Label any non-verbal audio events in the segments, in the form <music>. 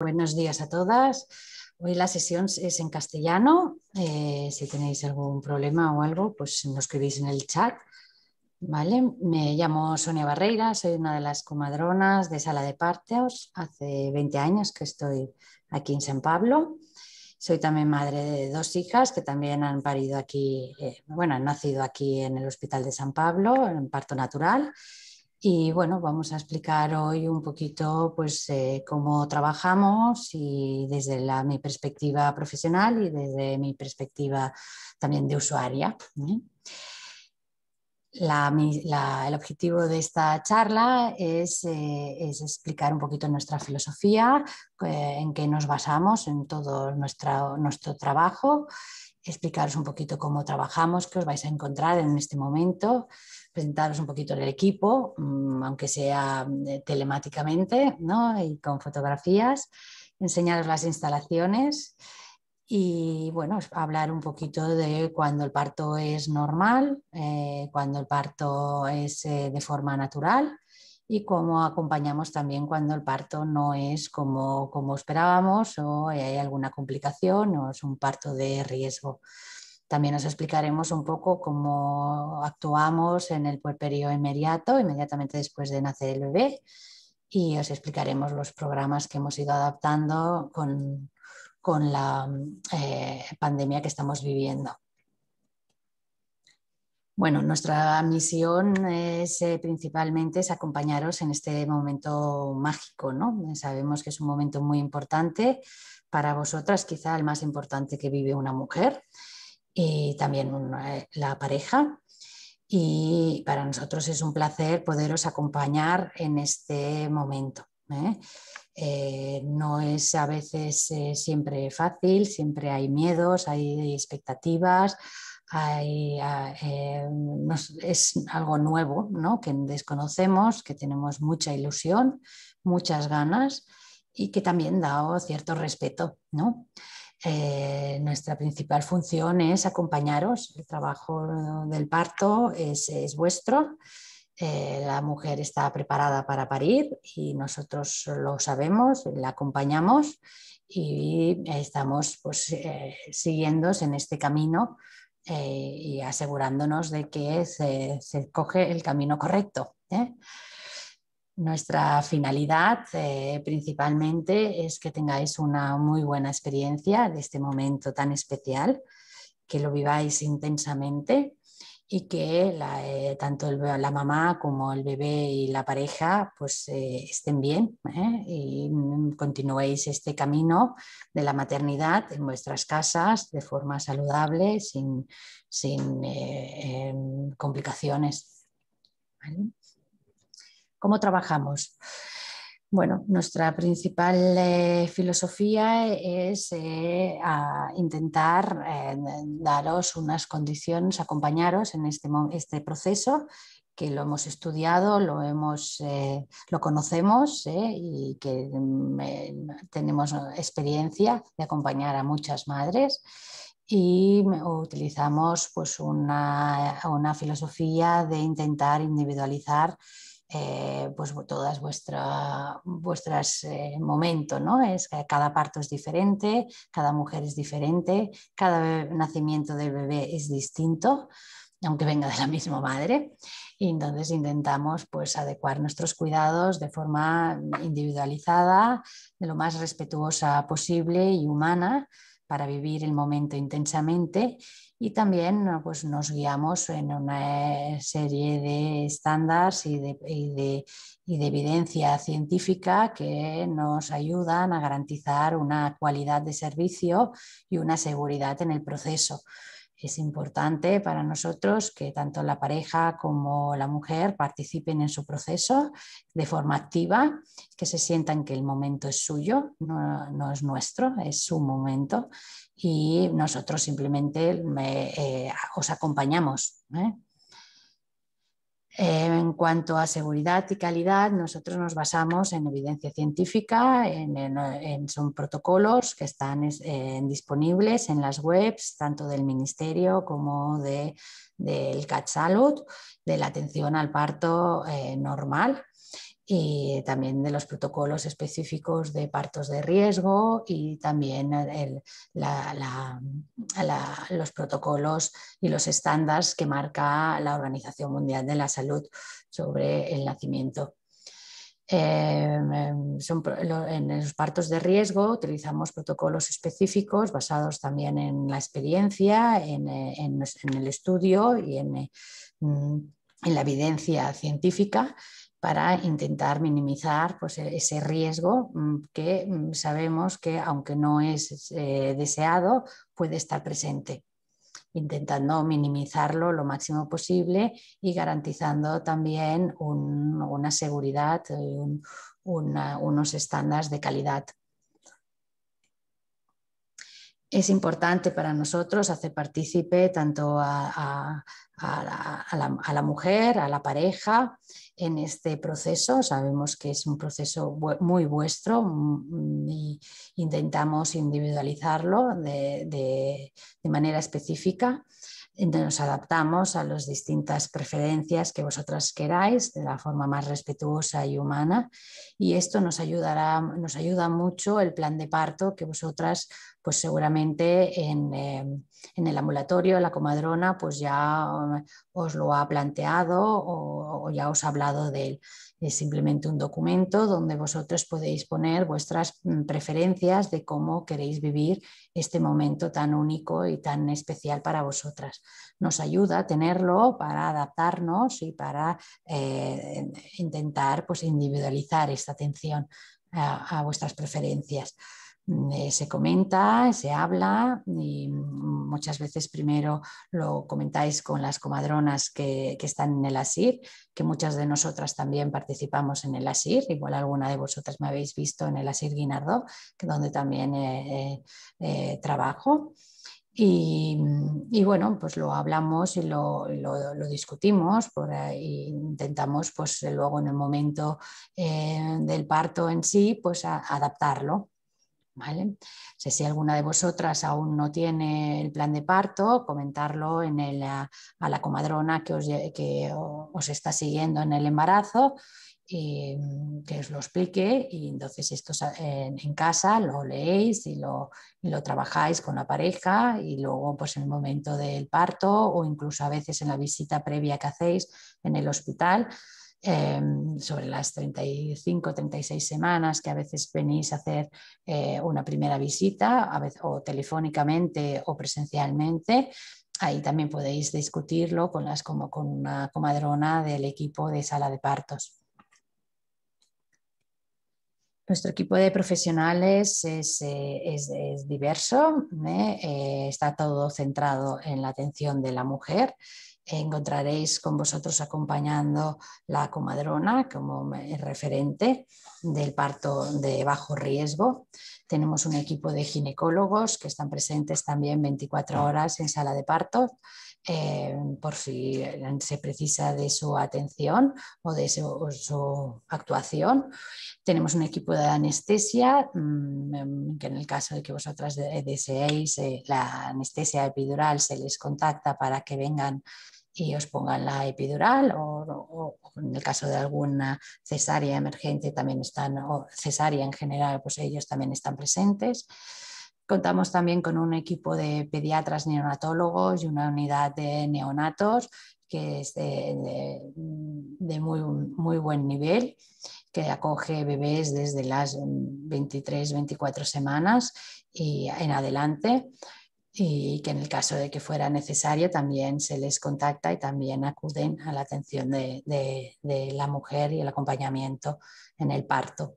Buenos días a todas. Hoy la sesión es en castellano. Eh, si tenéis algún problema o algo, pues nos escribís en el chat. ¿vale? Me llamo Sonia Barreira, soy una de las comadronas de Sala de Partos. Hace 20 años que estoy aquí en San Pablo. Soy también madre de dos hijas que también han parido aquí, eh, bueno, han nacido aquí en el Hospital de San Pablo, en parto natural. Y bueno, vamos a explicar hoy un poquito pues, eh, cómo trabajamos y desde la, mi perspectiva profesional y desde mi perspectiva también de usuaria. ¿eh? el objetivo de esta charla es, eh, explicar un poquito nuestra filosofía, en qué nos basamos en todo nuestro trabajo, explicaros un poquito cómo trabajamos, qué os vais a encontrar en este momento presentaros un poquito en el equipo, mm, aunque sea eh, telemáticamente ¿no? y con fotografías, enseñaros las instalaciones y bueno, hablar un poquito de cuando el parto es normal, eh, cuando el parto es eh, de forma natural y cómo acompañamos también cuando el parto no es como, como esperábamos o hay alguna complicación o es un parto de riesgo. También os explicaremos un poco cómo actuamos en el puerperio inmediato, inmediatamente después de nacer el bebé, y os explicaremos los programas que hemos ido adaptando con, la eh, pandemia que estamos viviendo. Bueno, nuestra misión es eh, principalmente es acompañaros en este momento mágico, ¿no? Sabemos que es un momento muy importante para vosotras, quizá el más importante que vive una mujer y también eh, la pareja. Y para nosotros es un placer poderos acompañar en este momento. ¿eh? Eh, no es a veces siempre fácil, siempre hay miedos, hay expectativas, hay, ah, es algo nuevo ¿no? que desconocemos, que tenemos mucha ilusión, muchas ganas y que también da cierto respeto. ¿no? Eh, nuestra principal función es acompañaros. El trabajo del parto es, vuestro. Eh, la mujer está preparada para parir y nosotros lo sabemos, la acompañamos y estamos pues, eh, en este camino y asegurándonos de que se, coge el camino correcto. Nuestra finalidad eh, principalmente es que tengáis una muy buena experiencia de este momento tan especial, que lo viváis intensamente y que eh, tanto la mamá como el bebé y la pareja pues eh, estén bien y continuéis este camino de la maternidad en vuestras casas de forma saludable, sin, em, complicaciones. ¿Cómo trabajamos? Bueno, nuestra principal eh, filosofía es eh, intentar eh, daros unas condiciones, acompañaros en este, este, proceso que lo hemos estudiado, lo, conocemos y que mm, tenemos experiencia de acompañar a muchas madres y utilizamos pues, una filosofía de intentar individualizar eh, pues todas vuestras eh, momentos, Es cada parto es diferente, cada mujer es diferente, cada nacimiento del bebé es distinto, aunque venga de la misma madre. Y entonces intentamos pues adecuar nuestros cuidados de forma individualizada, de lo más respetuosa posible y humana para vivir el momento intensamente y también pues nos guiamos en una serie de estándares y de, y de, evidencia científica que nos ayudan a garantizar una cualidad de servicio y una seguridad en el proceso. Es importante para nosotros que tanto la pareja como la mujer participen en su proceso de forma activa, que se sientan que el momento es suyo, no, es nuestro, es su momento y nosotros simplemente eh, eh, os acompañamos. ¿eh? Eh, en cuanto a seguridad y calidad, nosotros nos basamos en evidencia científica, en, son protocolos que están eh, disponibles en las webs, tanto del Ministerio como de, del CatSalud, de la atención al parto eh, normal, y también de los protocolos específicos de partos de riesgo y también los protocolos y los estándares que marca la Organización Mundial de la Salud sobre el nacimiento. Em, em, en los partos de riesgo utilizamos protocolos específicos basados también en la experiencia, en, eh, el estudio y en eh, mm, la evidencia científica para intentar minimizar pues, e-, ese riesgo mm, que mm, sabemos que, aunque no es eh, deseado, puede estar presente, intentando minimizarlo lo máximo posible y garantizando también una seguridad, eh, un, unos estándares de calidad es importante para nosotros hacer partícipe tanto a, la, mujer, a la pareja en este proceso. Sabemos que es un proceso muy vuestro mm, y intentamos individualizarlo de, manera específica. nos adaptamos a las distintas preferencias que vosotras queráis de la forma más respetuosa y humana y esto nos ayudará, nos ayuda mucho el plan de parto que vosotras pues seguramente en, eh, el ambulatorio, la comadrona, pues ya um, os lo ha planteado o, ya os ha hablado de él. Es simplemente un documento donde vosotros podéis poner vuestras mm, preferencias de cómo queréis vivir este momento tan único y tan especial para vosotras. Nos ayuda a tenerlo para adaptarnos y para eh, intentar pues, individualizar esta atención a vuestras preferencias. Eh, se comenta, se habla y muchas veces primero lo comentáis con las comadronas que, están en el ASIR, que muchas de nosotras también participamos en el ASIR, igual alguna de vosotras me habéis visto en el ASIR Guinardó, que donde también eh, eh, trabajo. Y, bueno, pues lo hablamos y lo, discutimos por, e intentamos pues luego en el momento del parto en sí pues adaptarlo si alguna de vosotras aún no tiene el plan de parto, comentarlo a, la comadrona que os, está siguiendo en el embarazo. Y mm, que os lo explique y entonces esto en, casa lo leéis y lo, trabajáis con la pareja y luego pues, en el momento del parto o incluso a veces en la visita previa que hacéis en el hospital Em, sobre las 35, 36 semanas que a veces venís a hacer eh, una primera visita, a veces, o telefónicamente o presencialmente. Ahí también podéis discutirlo con, las, como, con una comadrona del equipo de sala de partos. Nuestro equipo de profesionales es, eh, diverso, ¿eh? está todo centrado en la atención de la mujer encontraréis con vosotros acompañando la comadrona como eh, referente del parto de bajo riesgo. Tenemos un equipo de ginecólogos que están presentes también 24 ah. horas en sala de parto eh, por si eh, se precisa de su atención o de su, actuación. Tenemos un equipo de anestesia, mm, em, que en el caso de que vosotras deseéis la anestesia epidural, se les contacta para que vengan y os pongan la epidural o, en el caso de alguna cesárea emergente también están, o cesárea en general, pues ellos también están presentes. Contamos también con un equipo de pediatras neonatólogos y una unidad de neonatos que es de, muy, muy buen nivel, que acoge bebés desde las 23, 24 semanas y en adelante y que en el caso de que fuera necesario también se les contacta y también acuden a la atención de, la mujer y el acompañamiento en el parto.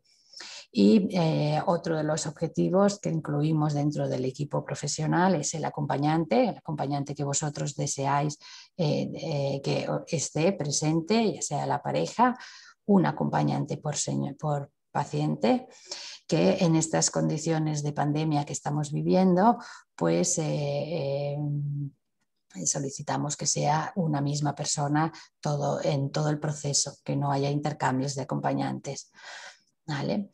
Y eh, otro de los objetivos que incluimos dentro del equipo profesional es el acompañante, el acompañante que vosotros deseáis eh, eh, que esté presente, ya sea la pareja, un acompañante por, por, paciente que en estas condiciones de pandemia que estamos viviendo, pues eh, eh, solicitamos que sea una misma persona todo, en todo el proceso, que no haya intercambios de acompañantes. ¿Vale?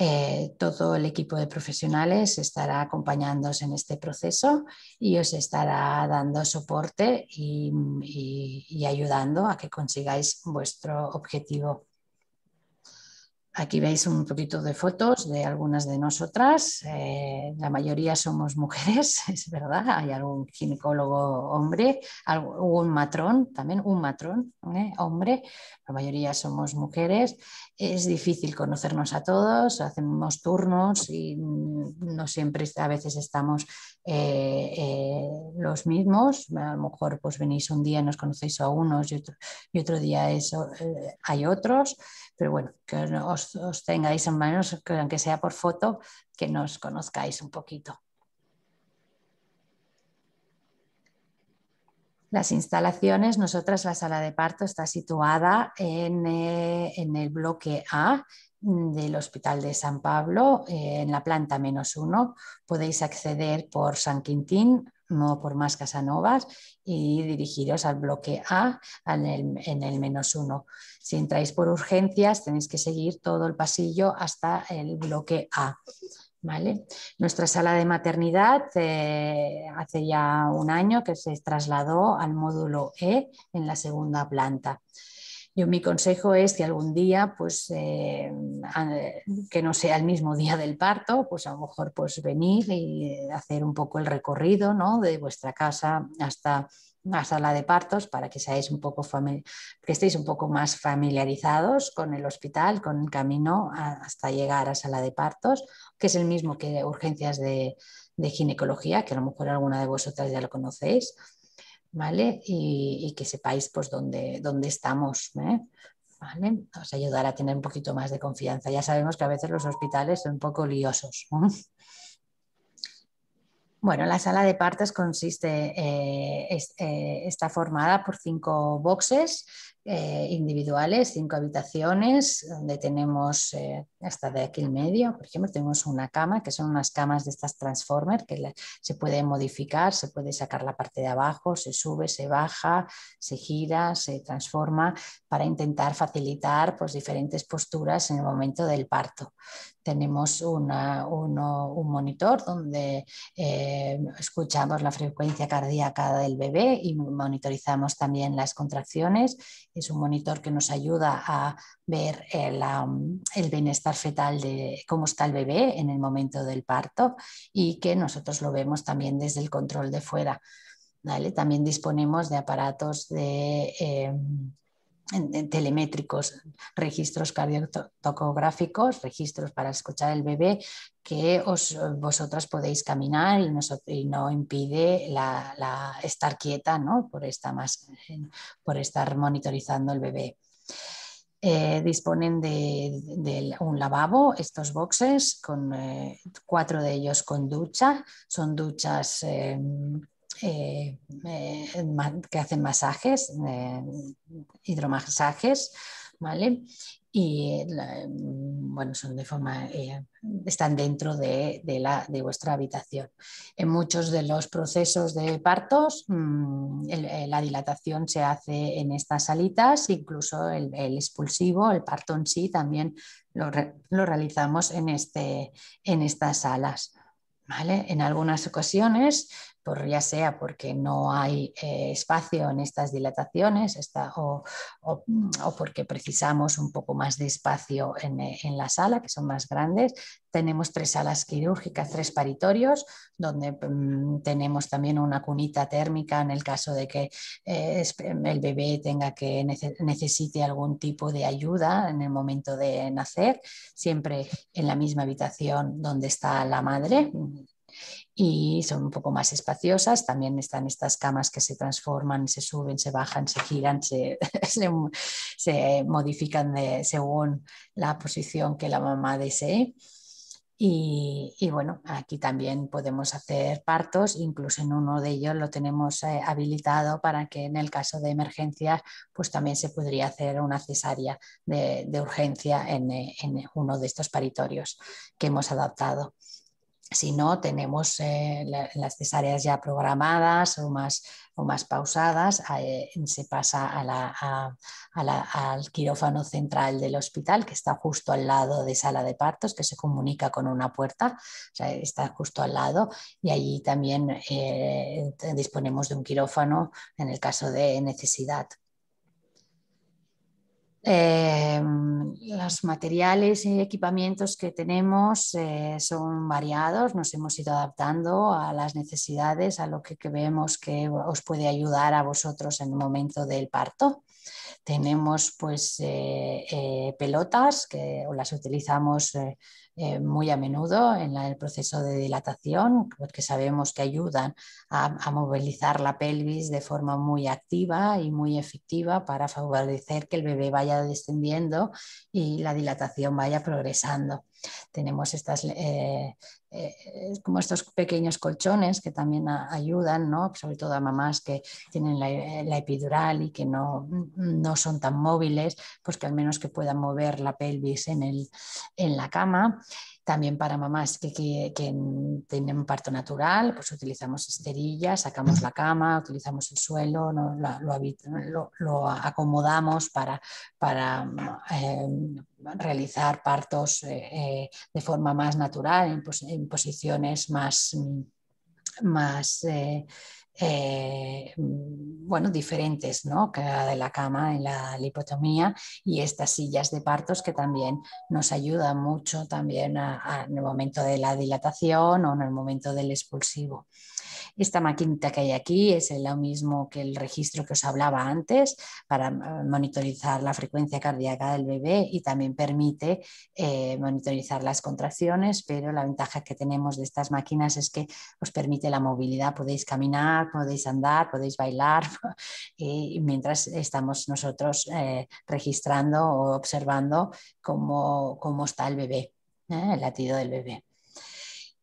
Eh, todo el equipo de profesionales estará acompañándoos en este proceso y os estará dando soporte y, y ayudando a que consigáis vuestro objetivo. Aquí veis un poquito de fotos de algunas de nosotras. Eh, la mayoría somos mujeres, <laughs> es verdad. Hay algún ginecólogo hombre, algún matrón, también un matrón ¿eh? hombre. La mayoría somos mujeres. Es difícil conocernos a todos, hacemos turnos y no siempre, a veces estamos eh, los mismos. A lo mejor pues venís un día, y nos conocéis a unos y otro, día hay otros pero bueno, que os, tengáis en manos, aunque sea por foto, que nos conozcáis un poquito. Las instalaciones, nosotras la sala de parto está situada en, eh, el bloque A del Hospital de San Pablo, eh, en la planta menos uno. Podéis acceder por San Quintín no por más Casanovas y dirigiros al bloque A en el, menos uno. Si entráis por urgencias tenéis que seguir todo el pasillo hasta el bloque A. Nuestra sala de maternidad eh, hace ya un año que se trasladó al módulo E en la segunda planta mi consejo es que algún día, pues eh, que no sea el mismo día del parto, pues a lo mejor pues venir y hacer un poco el recorrido ¿no? de vuestra casa hasta, la sala de partos para que, estéis un poco más familiarizados con el hospital, con el camino hasta llegar a sala de partos, que es el mismo que urgencias de, de ginecología, que a lo mejor alguna de vosotras ya lo conocéis ¿vale? Y, que sepáis pues dónde, dónde estamos, ¿eh? ¿Vale? Os ayudará a tener un poquito más de confianza. Ya sabemos que a veces los hospitales son un poco liosos. <laughs> Bueno, la sala de partes consiste, eh, eh, está formada por cinco boxes eh, individuales, cinco habitaciones, donde tenemos eh, hasta de aquí el medio, por ejemplo, tenemos una cama, que son unas camas de estas Transformer, que se puede modificar, se puede sacar la parte de abajo, se sube, se baja, se gira, se transforma, para intentar facilitar pues, diferentes posturas en el momento del parto tenemos un monitor donde eh, escuchamos la frecuencia cardíaca del bebé y monitorizamos también las contracciones. Es un monitor que nos ayuda a ver el, bienestar fetal de cómo está el bebé en el momento del parto y que nosotros lo vemos también desde el control de fuera. También disponemos de aparatos de... Em, telemétricos, registros cardiotocográficos, registros para escuchar el bebé, que os, vosotras podéis caminar y, no impide la, estar quieta ¿no? por, más, por estar monitorizando el bebé. Eh, disponen de, un lavabo, estos boxes, con eh, cuatro de ellos con ducha. Son duchas em, eh, eh, que hacen masajes, eh, hidromasajes, ¿vale? Y mm, bueno, son de forma, están dentro de, vuestra habitación. En muchos de los procesos de partos, mm, la dilatación se hace en estas salitas, incluso el, expulsivo, el parto en sí, también lo, realizamos en, este, en estas salas. ¿Vale? En algunas ocasiones ya sea porque no hay eh, espacio en estas dilataciones o, porque precisamos un poco más de espacio eh, en, la sala, que son más grandes. Tenemos tres salas quirúrgicas, tres paritorios, donde mm, tenemos también una cunita térmica en el caso de que eh, el bebé tenga que necesite algún tipo de ayuda en el momento de nacer, siempre en la misma habitación donde está la madre y son un poco más espaciosas. También están estas camas que se transforman, se suben, se bajan, se giran, <laughs> se, se, modifican de, según la posición que la mamá desee. Y, y, bueno, aquí también podemos hacer partos, incluso en uno de ellos lo tenemos eh, habilitado para que en el caso de emergencia, pues también se podría hacer una cesárea de, de urgencia en, eh, en uno de estos paritorios que hemos adaptado si no, tenemos eh, las cesáreas ya programadas o más, o más pausadas, eh, se pasa al quirófano central del hospital, que está justo al lado de sala de partos, que se comunica con una puerta, está justo al lado, y allí también eh, disponemos de un quirófano en el caso de necesidad. Em, los materiales y equipamientos que tenemos eh, son variados, nos hemos ido adaptando a las necesidades, a lo que, que vemos que os puede ayudar a vosotros en el momento del parto. Tenemos pues eh, eh, pelotas que las utilizamos eh, muy a menudo en el proceso de dilatación porque sabemos que ayudan a, movilizar la pelvis de forma muy activa y muy efectiva para favorecer que el bebé vaya descendiendo y la dilatación vaya progresando. Tenemos estas, eh, eh, como estos pequeños colchones que también ayudan, sobre todo a mamás que tienen la, eh, epidural y que no, son tan móviles, pues que al menos que puedan mover la pelvis en la cama. También para mamás que, tienen un tienen parto natural, pues utilizamos esterillas, sacamos la cama, utilizamos el suelo, lo, acomodamos para, eh, realizar partos eh, eh, de forma más natural, en, posiciones más, más eh, mm, bueno, diferentes, ¿no? de la cama en la lipotomía y estas sillas de partos que también nos ayudan mucho también en el momento de la dilatación o en el momento del expulsivo. Esta maquinita que hay aquí es lo mismo que el registro que os hablaba antes para eh, monitorizar la frecuencia cardíaca del bebé y también permite eh, monitorizar las contracciones, pero la ventaja que tenemos de estas máquinas es que os permite la movilidad, podéis caminar, podéis andar, podéis bailar <laughs> eh, mientras estamos nosotros registrando o observando cómo, está el bebé, el latido del bebé.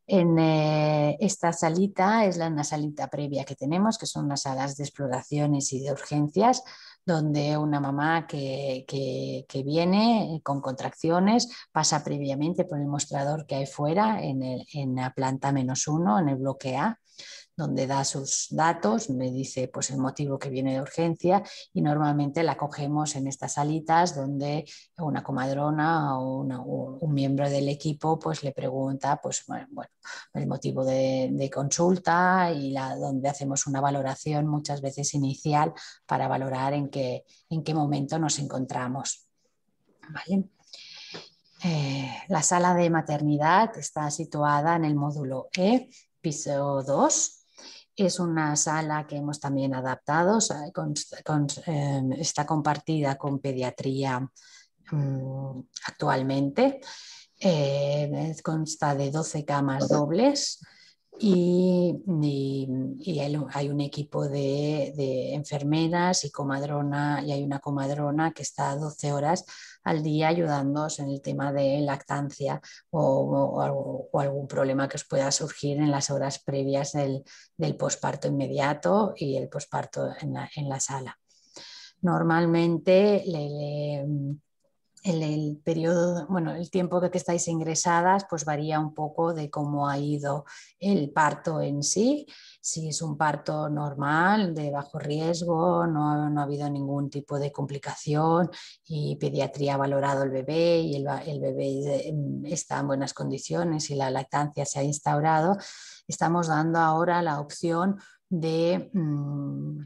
En eh, esta salita es la, salita previa que tenemos, que son las salas de exploraciones y de urgencias, donde una mamá que, que, que viene eh, con contracciones pasa previamente por el mostrador que hay fuera en, en la planta menos uno, en el bloque A, donde da sus datos, me dice pues el motivo que viene de urgencia y normalmente la cogemos en estas salitas donde una comadrona o, un miembro del equipo pues le pregunta pues el motivo de, consulta y la, donde hacemos una valoración muchas veces inicial para valorar en qué, momento nos encontramos. Eh, la sala de maternidad está situada en el módulo E, piso 2, es una sala que hemos también adaptado, em, está compartida con pediatría mm, actualmente. Eh, consta de 12 camas dobles y, hay un equipo de, enfermeras y comadrona, y hay una comadrona que está 12 horas al día ayudándoos en el tema de lactancia o, algún problema que os pueda surgir en las horas previas del, posparto inmediato y el posparto en la, sala normalmente le, el, periodo, bueno, el tiempo que, estáis ingresadas, pues varía un poco de cómo ha ido el parto en sí. Si es un parto normal, de bajo riesgo, no, ha habido ningún tipo de complicación y pediatría ha valorado el bebé y el, bebé mm, está en buenas condiciones y la lactancia se ha instaurado, estamos dando ahora la opción de... Mm,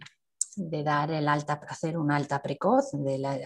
de dar el alta, hacer un alta precoz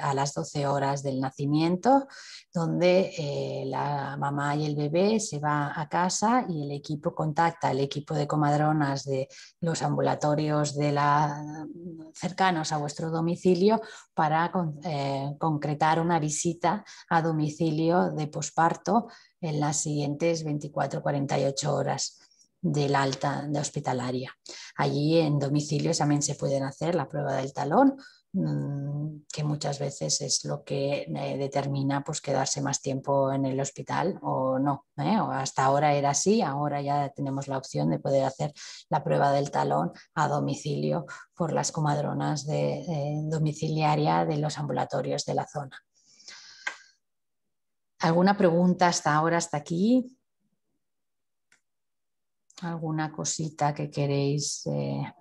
a las 12 horas del nacimiento, donde eh, la mamá y el bebé se va a casa y el equipo contacta, al equipo de comadronas de los ambulatorios de la, cercanos a vuestro domicilio para eh, concretar una visita a domicilio de posparto en las siguientes 24-48 horas del alta de hospitalaria. Allí en domicilios también se pueden hacer la prueba del talón, mm, que muchas veces es lo que eh, determina pues quedarse más tiempo en el hospital o no. ¿eh? hasta ahora era así, ahora ya tenemos la opción de poder hacer la prueba del talón a domicilio por las comadronas de, eh, domiciliaria de los ambulatorios de la zona. ¿Alguna pregunta hasta ahora, hasta aquí? alguna cosita que queréis eh,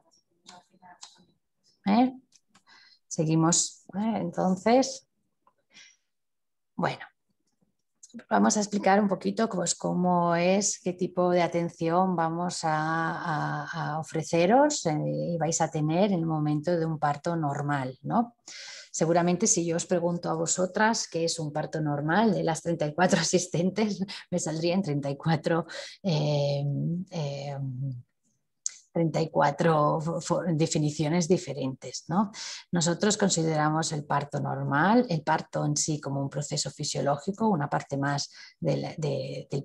¿eh? Seguimos ¿eh? entonces. Bueno, vamos a explicar un poquito pues, cómo es, qué tipo de atención vamos a, ofreceros y vais a tener en el momento de un parto normal, ¿no? Seguramente si yo os pregunto a vosotras qué es un parto normal de las 34 <laughs> asistentes, me saldrían 34 34 definiciones diferentes. ¿no? Nosotros consideramos el parto normal, el parto en sí como un proceso fisiológico, una parte más del,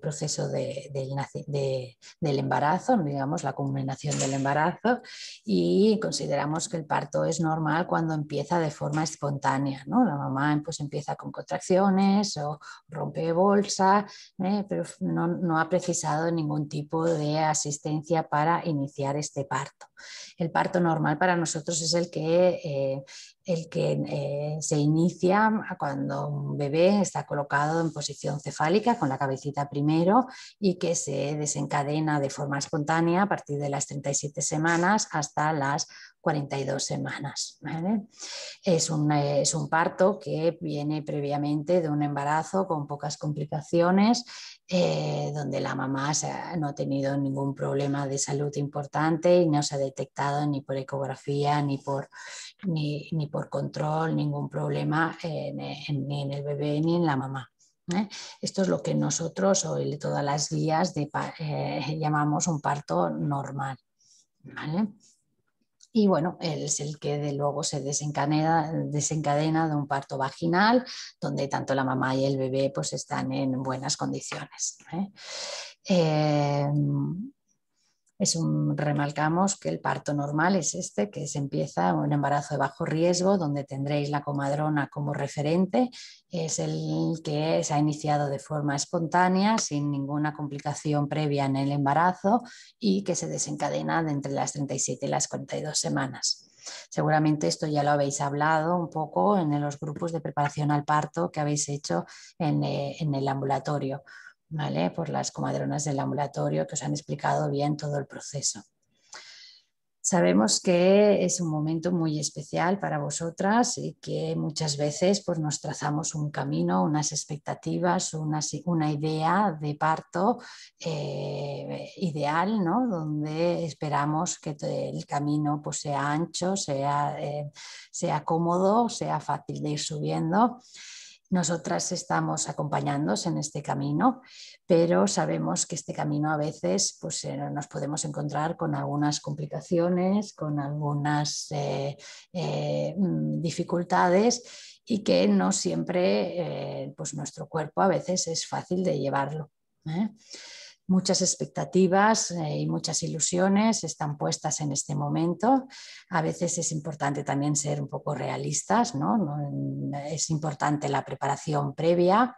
proceso del, embarazo, digamos la culminación del embarazo, y consideramos que el parto es normal cuando empieza de forma espontánea. ¿no? La mamá pues, empieza con contracciones o rompe bolsa, ¿eh? pero no, no ha precisado ningún tipo de asistencia para iniciar este parto. El parto normal para nosotros es el que, eh, el que eh, se inicia cuando un bebé está colocado en posición cefálica con la cabecita primero y que se desencadena de forma espontánea a partir de las 37 semanas hasta las 42 semanas. Es, un, eh, es un parto que viene previamente de un embarazo con pocas complicaciones eh, donde la mamá no ha tenido ningún problema de salud importante y no se ha detectado ni por ecografía ni por, ni, por control ningún problema ni en el bebé ni en la mamá. ¿eh? Esto es lo que nosotros hoy todas las guías eh, llamamos un parto normal y bueno, es el que de luego se desencadena, desencadena de un parto vaginal, donde tanto la mamá y el bebé pues están en buenas condiciones. ¿eh? eh es un, remarcamos que el parto normal es este, que se empieza un embarazo de bajo riesgo, donde tendréis la comadrona como referente, es el que se ha iniciado de forma espontánea, sin ninguna complicación previa en el embarazo y que se desencadena entre las 37 y las 42 semanas. Seguramente esto ya lo habéis hablado un poco en los grupos de preparación al parto que habéis hecho en eh, el ambulatorio. ¿vale? por las comadronas del ambulatorio que os han explicado bien todo el proceso. Sabemos que es un momento muy especial para vosotras y que muchas veces pues, nos trazamos un camino, unas expectativas, una, una idea de parto eh, ideal, ¿no? donde esperamos que el camino pues, sea ancho, sea, eh, sea cómodo, sea fácil de ir subiendo. Nosotras estamos acompañándonos en este camino, pero sabemos que este camino a veces pues, eh, nos podemos encontrar con algunas complicaciones, con algunas eh, eh, mm, dificultades y que no siempre pues, nuestro cuerpo a veces es fácil de llevarlo muchas expectativas eh, y muchas ilusiones están puestas en este momento. A veces es importante también ser un poco realistas, ¿no? Es importante la preparación previa,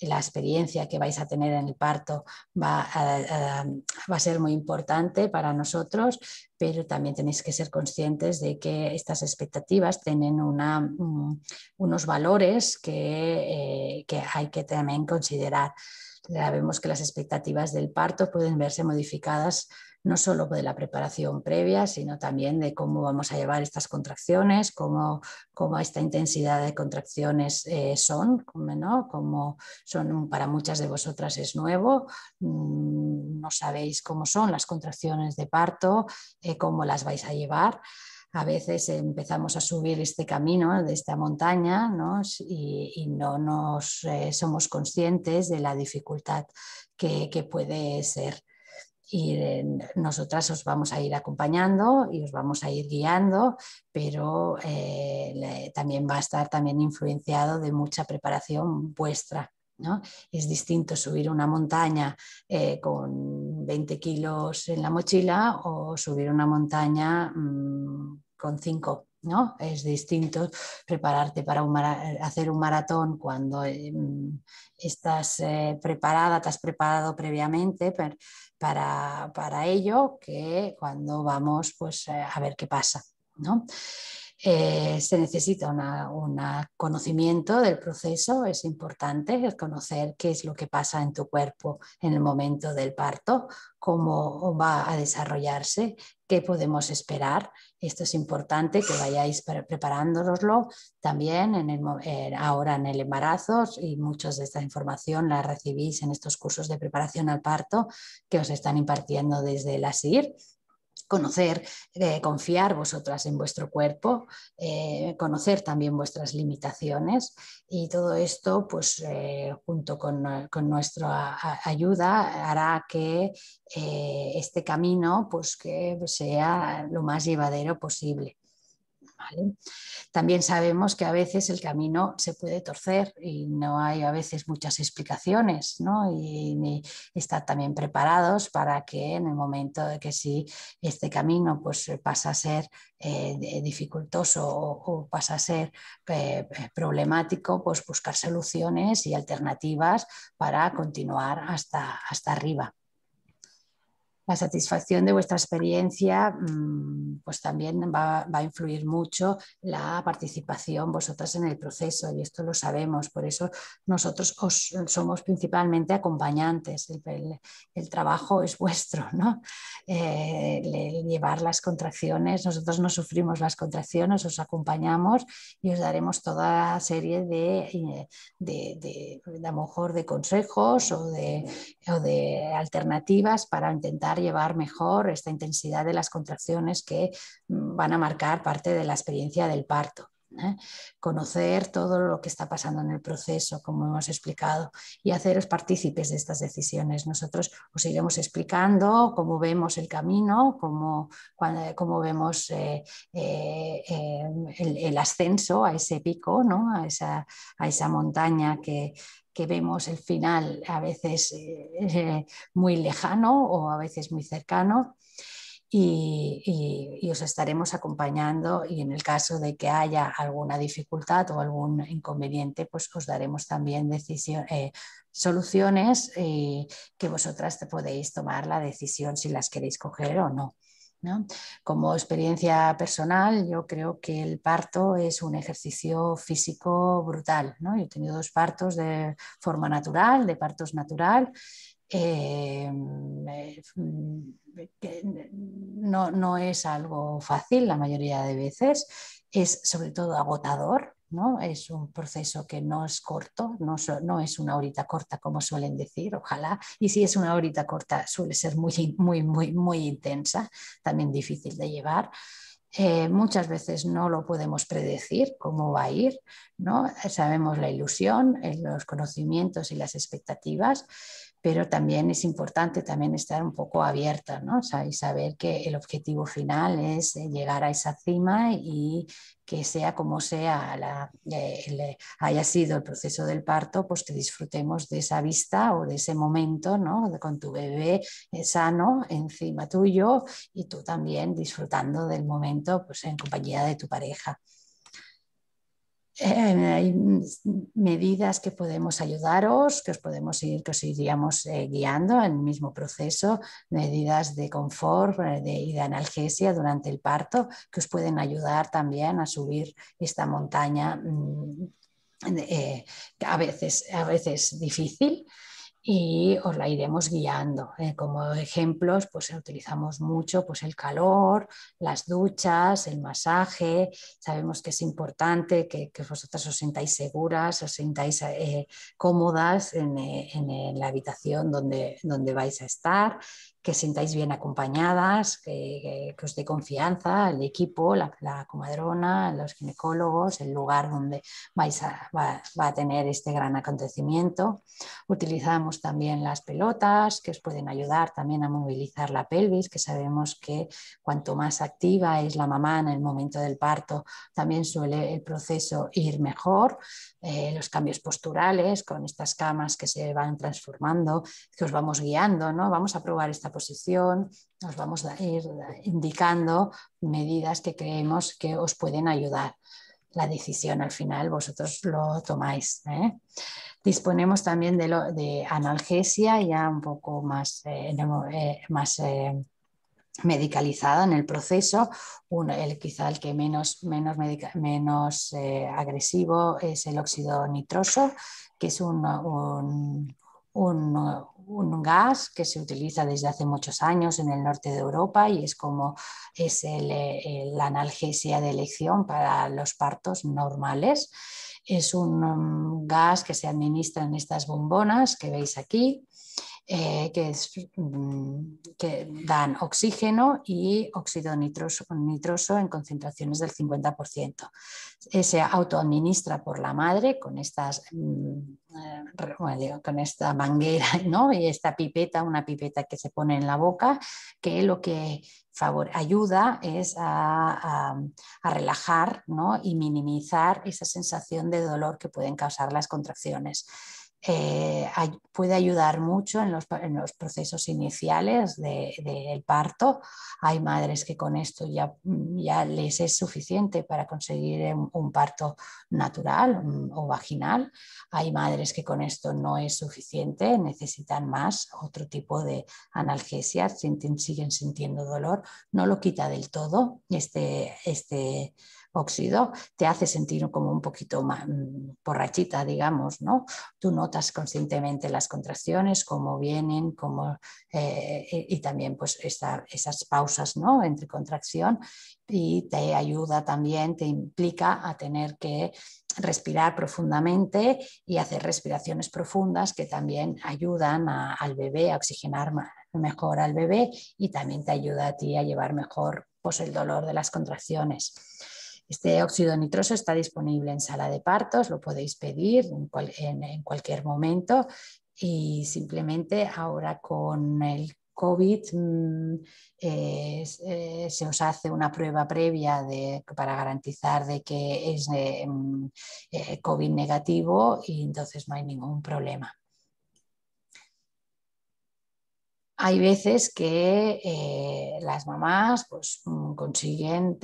la experiencia que vais a tener en el parto va a, ser muy importante para nosotros, pero también tenéis que ser conscientes de que estas expectativas tienen unos valores que, eh, que hay que también considerar vemos que las expectativas del parto pueden verse modificadas no solo de la preparación previa, sino también de cómo vamos a llevar estas contracciones, cómo, cómo esta intensidad de contracciones eh, son, como son para muchas de vosotras es nuevo, mm, no sabéis cómo son las contracciones de parto, eh, cómo las vais a llevar a veces empezamos a subir este camino de esta montaña ¿no? Y, no nos eh, somos conscientes de la dificultad que, puede ser. Y eh, nosotras os vamos a ir acompañando y os vamos a ir guiando, pero eh, también va a estar también influenciado de mucha preparación vuestra. ¿No? Es distinto subir una montaña con 20 kilos en la mochila o subir una montaña mm, con cinco. ¿no? Es distinto prepararte para hacer un maratón cuando eh, estás eh, preparada, te has preparado previamente para, ello, que cuando vamos pues, eh, a ver qué pasa. ¿no? Eh, se necesita un conocimiento del proceso, es importante el conocer qué es lo que pasa en tu cuerpo en el momento del parto, cómo va a desarrollarse, qué podemos esperar. Esto es importante que vayáis preparándonoslo también eh, ahora en el embarazo y muchos de esta información la recibís en estos cursos de preparación al parto que os están impartiendo desde la SIR conocer, eh, confiar vosotras en vuestro cuerpo, eh, conocer también vuestras limitaciones y todo esto, pues eh, junto con, con, nuestra ayuda, hará que este camino pues, que sea lo más llevadero posible. También sabemos que a veces el camino se puede torcer y no hay a veces muchas explicaciones, ¿no? Y, estar también preparados para que en el momento de que si este camino pues, pasa a ser eh, dificultoso o, pasa a ser eh, problemático, pues buscar soluciones y alternativas para continuar hasta arriba la satisfacción de vuestra experiencia, mm, pues también va, a influir mucho la participación vosotras en el proceso y esto lo sabemos, por eso nosotros os, somos principalmente acompañantes, el, trabajo es vuestro, ¿no? Eh, llevar las contracciones, nosotros no sufrimos las contracciones, os acompañamos y os daremos toda serie de, eh, a lo mejor de consejos o de, o de alternativas para intentar llevar mejor esta intensidad de las contracciones que mm, van a marcar parte de la experiencia del parto. ¿eh? conocer todo lo que está pasando en el proceso, como hemos explicado, y haceros partícipes de estas decisiones. Nosotros os iremos explicando cómo vemos el camino, cómo, eh, cómo vemos eh, em, el, el, ascenso a ese pico, ¿no? a, esa, a esa montaña que, que vemos el final a veces eh, <laughs> muy lejano o a veces muy cercano. Y, os estaremos acompañando y en el caso de que haya alguna dificultad o algún inconveniente, pues os daremos también eh, soluciones eh, que vosotras podéis tomar la decisión si las queréis coger o no. Como experiencia personal, yo creo que el parto es un ejercicio físico brutal. Yo he tenido dos partos de forma natural, de partos natural. Eh, no, no es algo fácil la mayoría de veces, es sobre todo agotador, es un proceso que no es corto, no, es una horita corta como suelen decir, ojalá, y si es una horita corta suele ser muy, muy, muy, muy intensa, también difícil de llevar. Eh, muchas veces no lo podemos predecir cómo va a ir, ¿no? sabemos la ilusión, eh, los conocimientos y las expectativas, pero también es importante también estar un poco abierta, ¿no? y saber que el objetivo final es eh, llegar a esa cima y que sea como sea, eh, haya sido el proceso del parto, pues que disfrutemos de esa vista o de ese momento, ¿no? Con tu bebé eh, sano encima tuyo y tú también disfrutando del momento, pues en compañía de tu pareja hay medidas que podemos ayudaros, que os podemos ir, que os iríamos eh, guiando en el mismo proceso, medidas de confort eh, de, y de analgesia durante el parto, que os pueden ayudar también a subir esta montaña mm, eh, a, veces, a veces difícil y os la iremos guiando. Eh, como ejemplos, pues eh, utilizamos mucho pues, el calor, las duchas, el masaje. Sabemos que es importante que, vosotras os sintáis seguras, os sintáis eh, cómodas en, la habitación donde, donde vais a estar que sintáis bien acompañadas, que, os dé confianza, el equipo, la, comadrona, los ginecólogos, el lugar donde vais a, va, a tener este gran acontecimiento. Utilizamos también las pelotas que os pueden ayudar también a movilizar la pelvis, que sabemos que cuanto más activa es la mamá en el momento del parto, también suele el proceso ir mejor. Eh, los cambios posturales con estas camas que se van transformando, que os vamos guiando, ¿no? Vamos a probar esta posición, os vamos a ir indicando medidas que creemos que os pueden ayudar. La decisión al final vosotros lo tomáis. ¿eh? Disponemos también de, de, analgesia ya un poco más, eh, eh, más medicalizada en el proceso. el, quizá el que menos, menos, menos agresivo es el óxido nitroso, que es un, un, un un gas que se utiliza desde hace muchos años en el norte de Europa y es como es el, eh, analgesia de elección para los partos normales. Es un mm, gas que se administra en estas bombonas que veis aquí eh, mm, que, dan oxígeno y óxido nitroso, en concentraciones del 50%. Eh, se autoadministra por la madre con, estas, mm, eh, con esta manguera <laughs> y esta pipeta, una pipeta que se pone en la boca, que lo que ayuda es a, relajar y minimizar esa sensación de dolor que pueden causar las contracciones. Eh, puede ayudar mucho en los, procesos iniciales del parto. Hay madres que con esto ya, mm, les es suficiente para conseguir eh, un, parto natural mm, o vaginal. Hay madres que con esto no es suficiente, necesitan más, otro tipo de analgesia, siguen sintiendo dolor. No lo quita del todo este, este óxido te hace sentir como un poquito más mm, borrachita, digamos, ¿no? Tú notas conscientemente las contracciones, cómo vienen, cómo, eh, y también pues esas pausas, ¿no? Entre contracción y te ayuda también, te implica a tener que respirar profundamente y hacer respiraciones profundas que también ayudan al bebé a oxigenar mejor al bebé y también te ayuda a ti a llevar mejor pues, el dolor de las contracciones. Este óxido nitroso está disponible en sala de partos, lo podéis pedir en, cualquier momento y simplemente ahora con el COVID mm, eh, se os hace una prueba previa para garantizar de que es eh, mm, eh, COVID negativo y entonces no hay ningún problema. hay veces que eh, las mamás pues, mm, consiguen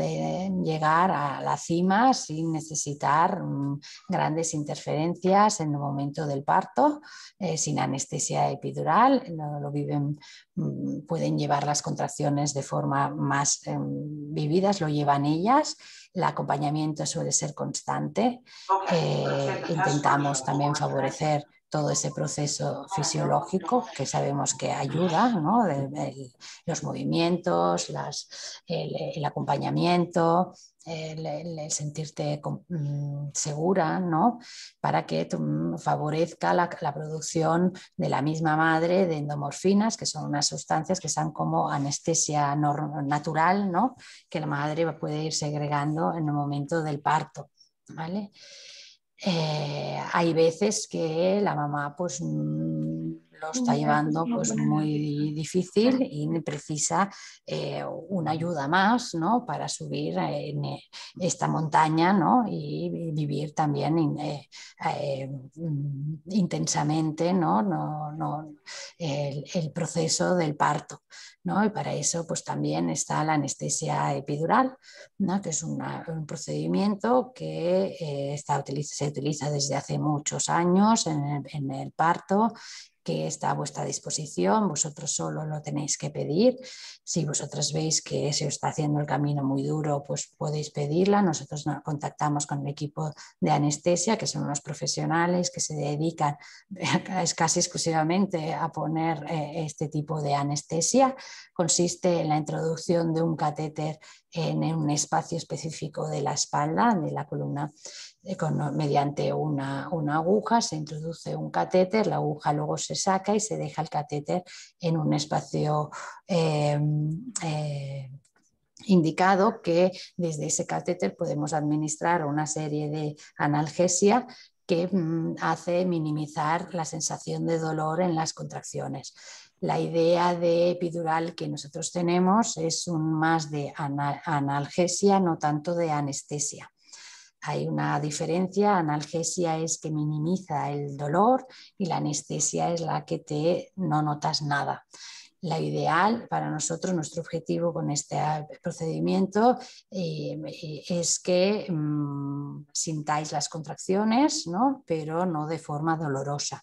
llegar a la cima sin necesitar mm, grandes interferencias en el momento del parto, eh, sin anestesia epidural, viven, mm, pueden llevar las contracciones de forma más vivida, em, vividas, lo llevan ellas. El acompañamiento suele ser constante. Eh, intentamos también favorecer todo ese proceso fisiológico que sabemos que ayuda, ¿no? los movimientos, el, acompañamiento, el, sentirte mm, segura, ¿no? para que mm, favorezca la, producción de la misma madre de endomorfinas, que son unas sustancias que son como anestesia natural, ¿no? que la madre puede ir segregando en el momento del parto. ¿vale? Eh, hay veces que la mamá pues mm, lo está llevando pues muy difícil y precisa eh, una ayuda más ¿no? para subir en eh, esta montaña ¿no? y vivir también eh, mm, intensamente ¿no? No, no el, proceso del parto. ¿no? Y para eso pues también está la anestesia epidural, ¿no? que es un procedimiento que está, se utiliza desde hace muchos años en el parto que está a vuestra disposición, vosotros solo lo tenéis que pedir. Si vosotros veis que se está haciendo el camino muy duro, pues podéis pedirla. Nosotros nos contactamos con el equipo de anestesia, que son unos profesionales que se dedican <laughs> casi exclusivamente a poner eh, este tipo de anestesia. Consiste en la introducción de un catéter en un espacio específico de la espalda, de la columna eh, mediante una, aguja, se introduce un catéter, la aguja luego se saca y se deja el catéter en un espacio em, eh, indicado que desde ese catéter podemos administrar una serie de analgesia que mm, hace minimizar la sensación de dolor en las contracciones. La idea de epidural que nosotros tenemos es un más de analgesia, no tanto de anestesia. Hay una diferencia, analgesia es que minimiza el dolor y la anestesia es la que te no notas nada. La ideal para nosotros, nuestro objetivo con este procedimiento eh, es que mm, sintáis las contracciones, ¿no? pero no de forma dolorosa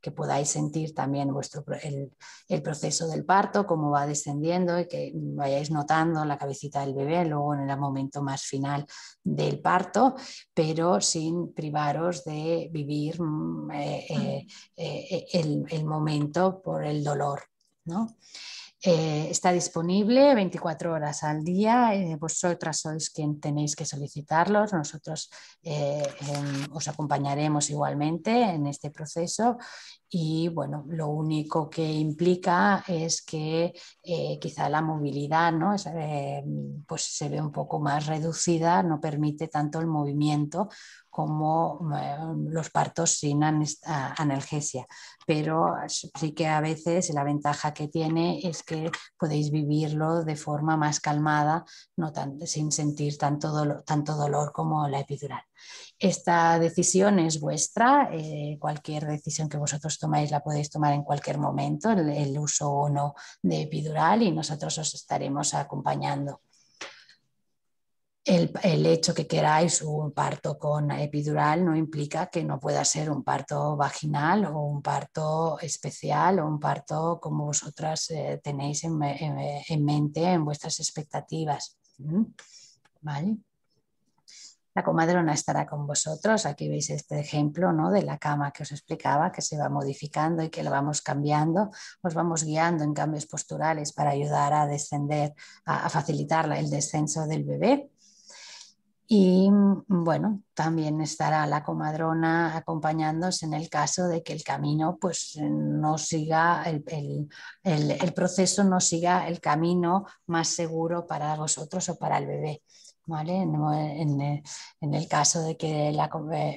que podáis sentir también vuestro, el, proceso del parto, cómo va descendiendo y que vayáis notando la cabecita del bebé luego en el momento más final del parto, pero sin privaros de vivir mm, eh, eh, eh, el, el, momento por el dolor. ¿no? Eh, está disponible 24 horas al día. Eh, vosotras sois quien tenéis que solicitarlos. Nosotros eh, em, os acompañaremos igualmente en este proceso. Y bueno, lo único que implica es que quizá la movilidad pues se ve un poco más reducida, no permite tanto el movimiento como eh, los partos sin analgesia. Pero sí que a veces la ventaja que tiene es que podéis vivirlo de forma más calmada, no tan, sin sentir tanto dolor, tanto dolor como la epidural. Esta decisión es vuestra, eh, cualquier decisión que vosotros tomáis la podéis tomar en cualquier momento, el uso o no de epidural y nosotros os estaremos acompañando el, el, hecho que queráis un parto con epidural no implica que no pueda ser un parto vaginal o un parto especial o un parto como vosotras eh, tenéis en, mente en vuestras expectativas. ¿Mm? La comadrona estará con vosotros. Aquí veis este ejemplo de la cama que os explicaba, que se va modificando y que lo vamos cambiando. Os vamos guiando en cambios posturales para ayudar a descender, a facilitar el descenso del bebé y mm, bueno, también estará la comadrona acompañándose en el caso de que el camino pues no siga, el, proceso no siga el camino más seguro para vosotros o para el bebé. ¿Vale? En, eh, el caso de que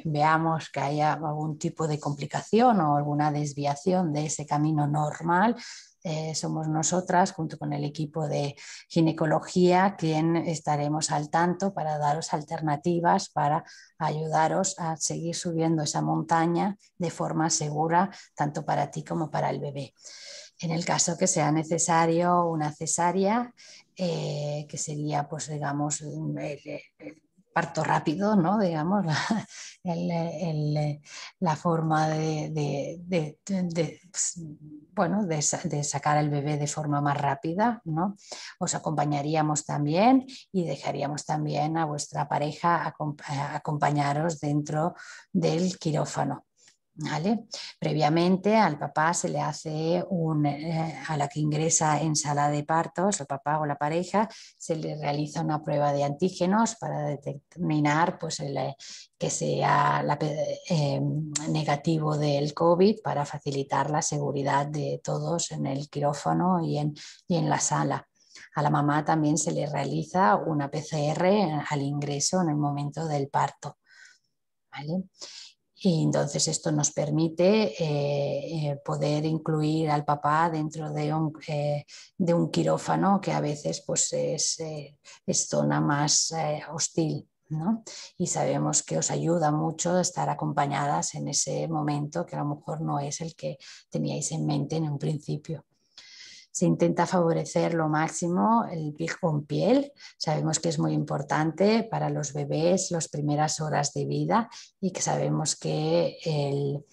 veamos que haya algún tipo de complicación o alguna desviación de ese camino normal, eh, somos nosotras, junto con el equipo de ginecología, quien estaremos al tanto para daros alternativas, para ayudaros a seguir subiendo esa montaña de forma segura, tanto para ti como para el bebé. En el caso que sea necesario una cesárea, eh, que sería, pues digamos, rápido, ¿no? digamos, la, <laughs> forma de, pues, bueno, de, sacar el bebé de forma más rápida. ¿no? Os acompañaríamos también y dejaríamos también a vuestra pareja eh, acompañaros dentro del quirófano. Previamente al papá se le hace eh, a la que ingresa en sala de partos, el papá o la pareja, se le realiza una prueba de antígenos para determinar pues, eh, que sea eh, negativo del COVID para facilitar la seguridad de todos en el quirófano y en, y en la sala. A la mamá también se le realiza una PCR al ingreso en el momento del parto. ¿Vale? Y entonces esto nos permite eh, eh, poder incluir al papá dentro eh, de un, quirófano que a veces pues, es, zona más hostil. Y sabemos que os ayuda mucho estar acompañadas en ese momento que a lo mejor no es el que teníais en mente en un principio se intenta favorecer lo máximo el PIG con piel. Sabemos que es muy importante para los bebés las primeras horas de vida y que sabemos que el,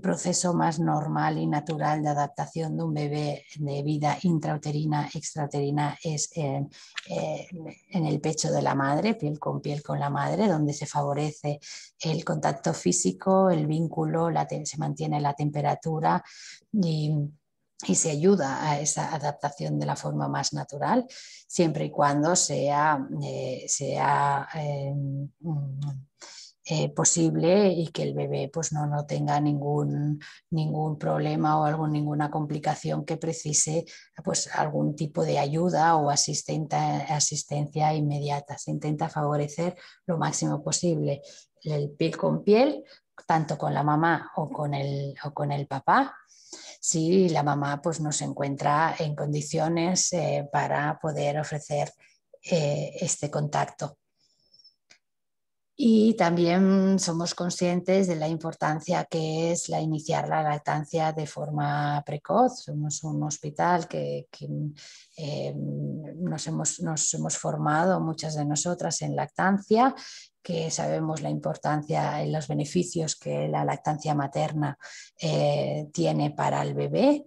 proceso más normal y natural de adaptación de un bebé de vida intrauterina, extrauterina, es en, en, el pecho de la madre, piel con piel con la madre, donde se favorece el contacto físico, el vínculo, se mantiene la temperatura y y se ayuda a esa adaptación de la forma más natural, siempre y cuando sea, eh, sea em, eh, posible y que el bebé pues, no, tenga ningún, problema o ninguna complicación que precise pues, algún tipo de ayuda o asistencia inmediata. Se intenta favorecer lo máximo posible el piel con piel, tanto con la mamá o con el, o con el papá, si la mamá pues, no se encuentra en condiciones eh, para poder ofrecer eh, este contacto. Y también somos conscientes de la importancia que es la iniciar la lactancia de forma precoz. Somos un hospital que, eh, nos, hemos, formado muchas de nosotras en lactancia que sabemos la importancia y los beneficios que la lactancia materna eh, tiene para el bebé.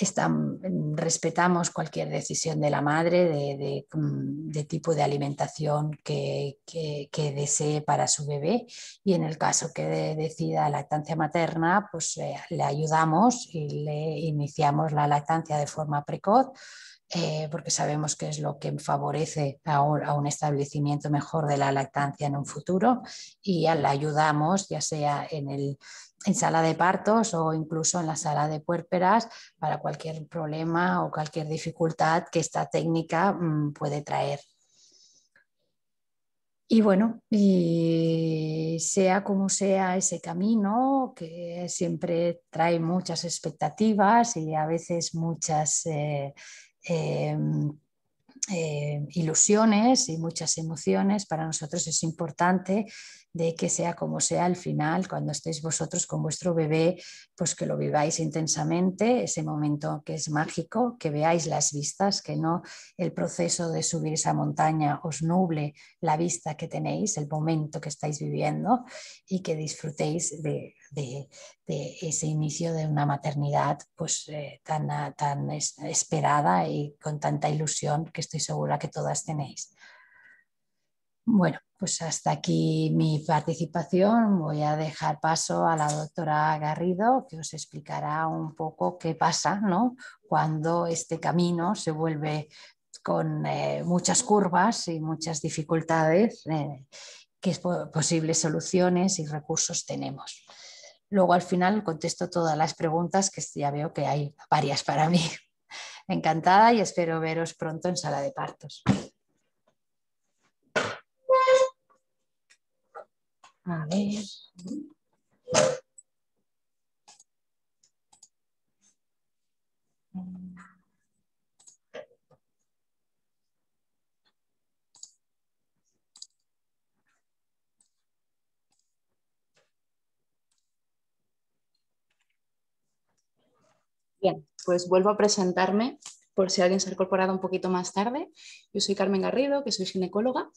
Mm, respetamos cualquier decisión de la madre de, mm, tipo de alimentación que, desee para su bebé y en el caso que decida lactancia materna, pues eh, le ayudamos y le iniciamos la lactancia de forma precoz eh, porque sabemos que es lo que favorece a un, establecimiento mejor de la lactancia en un futuro y la ayudamos, ya sea en, el, sala de partos o incluso en la sala de puérperas para cualquier problema o cualquier dificultad que esta técnica mm, puede traer. Y bueno, sea como sea ese camino, que siempre trae muchas expectativas y a veces muchas eh, Em, eh, ilusiones y muchas emociones. Para nosotros es importante de que sea como sea al final, cuando estéis vosotros con vuestro bebé, pues que lo viváis intensamente, ese momento que es mágico, que veáis las vistas, que no el proceso de subir esa montaña os nuble la vista que tenéis, el momento que estáis viviendo y que disfrutéis de, ese inicio de una maternidad pues eh, tan, tan esperada y con tanta ilusión que estoy segura que todas tenéis. Bueno, pues hasta aquí mi participación. Voy a dejar paso a la doctora Garrido, que os explicará un poco qué pasa cuando este camino se vuelve con eh, muchas curvas y muchas dificultades, eh, qué posibles soluciones y recursos tenemos. Luego al final contesto todas las preguntas, que ya veo que hay varias para mí. <laughs> Encantada y espero veros pronto en sala de partos. A ver. Bien, pues vuelvo a presentarme por si alguien se ha incorporado un poquito más tarde. Yo soy Carmen Garrido, que soy ginecóloga